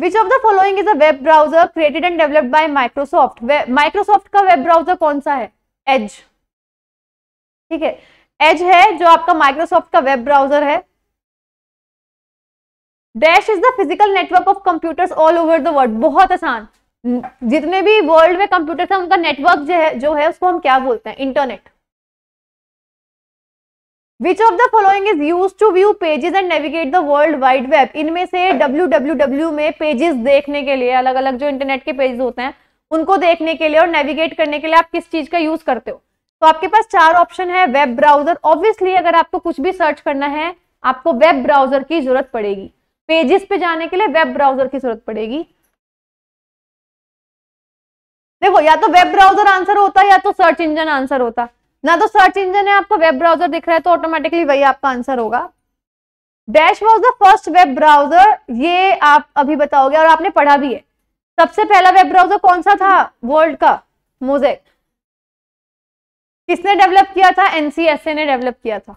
which of the following is a web browser created and developed by Microsoft Microsoft का वेब ब्राउजर कौन सा है एज ठीक है एज है जो आपका माइक्रोसॉफ्ट का वेब ब्राउजर है dash is the physical network of computers all over the world बहुत आसान जितने भी वर्ल्ड में कंप्यूटर्स हैं उनका नेटवर्क जो है जो है उसको हम क्या बोलते हैं internet which of the following is use to view pages and navigate the world wide web इनमें से डब्ल्यू में पेजेस देखने के लिए अलग अलग जो इंटरनेट के पेजेस होते हैं उनको देखने के लिए और नेविगेट करने के लिए आप किस चीज का यूज करते हो तो आपके पास चार ऑप्शन है वेब ब्राउजर ऑब्वियसली अगर आपको कुछ भी सर्च करना है आपको वेब ब्राउजर की जरूरत पड़ेगी पेजेस पे जाने के लिए वेब ब्राउजर की जरूरत पड़ेगी देखो या तो वेब ब्राउजर आंसर होता है या तो सर्च इंजन आंसर होता ना तो सर्च इंजन है आपका वेब ब्राउजर दिख रहा है तो ऑटोमेटिकली वही आपका आंसर होगा dash was the first web browser ये आप अभी बताओगे और आपने पढ़ा भी है सबसे पहला वेब ब्राउजर कौन सा था वर्ल्ड का मोजेक किसने डेवलप किया था एनसीएसए ने डेवलप किया था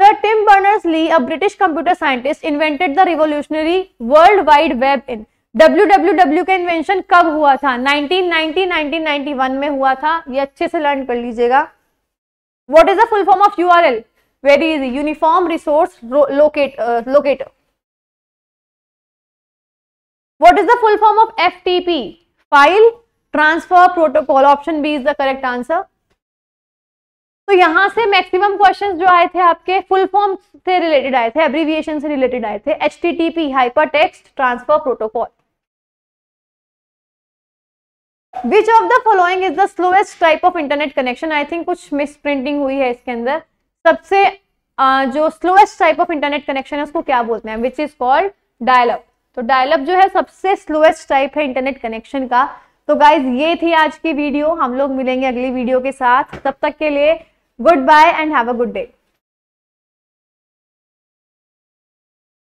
sir Tim Berners Lee a British computer scientist invented the revolutionary world wide web in W का इन्वेंशन कब हुआ था 1990 1991 में हुआ था ये अच्छे से लर्न कर लीजिएगा what is the full form of L very easy uniform resource locate is the full form of F T P file transfer protocol option B is the correct answer तो यहां से मैक्सिमम क्वेश्चंस जो आए थे आपके फुल फॉर्म से रिलेटेड आए थे एब्रीविएशन से रिलेटेड आए थे H T T P hyper text transfer protocol which of the following is the slowest type of internet connection I think कुछ मिस प्रिंटिंग हुई है इसके अंदर सबसे जो slowest type of internet connection है उसको क्या बोलते हैं विच इज कॉल्ड डायलअप तो डायलअप जो है सबसे स्लोएस्ट टाइप है इंटरनेट कनेक्शन का तो गाइज ये थी आज की वीडियो हम लोग मिलेंगे अगली वीडियो के साथ तब तक के लिए goodbye and have a good day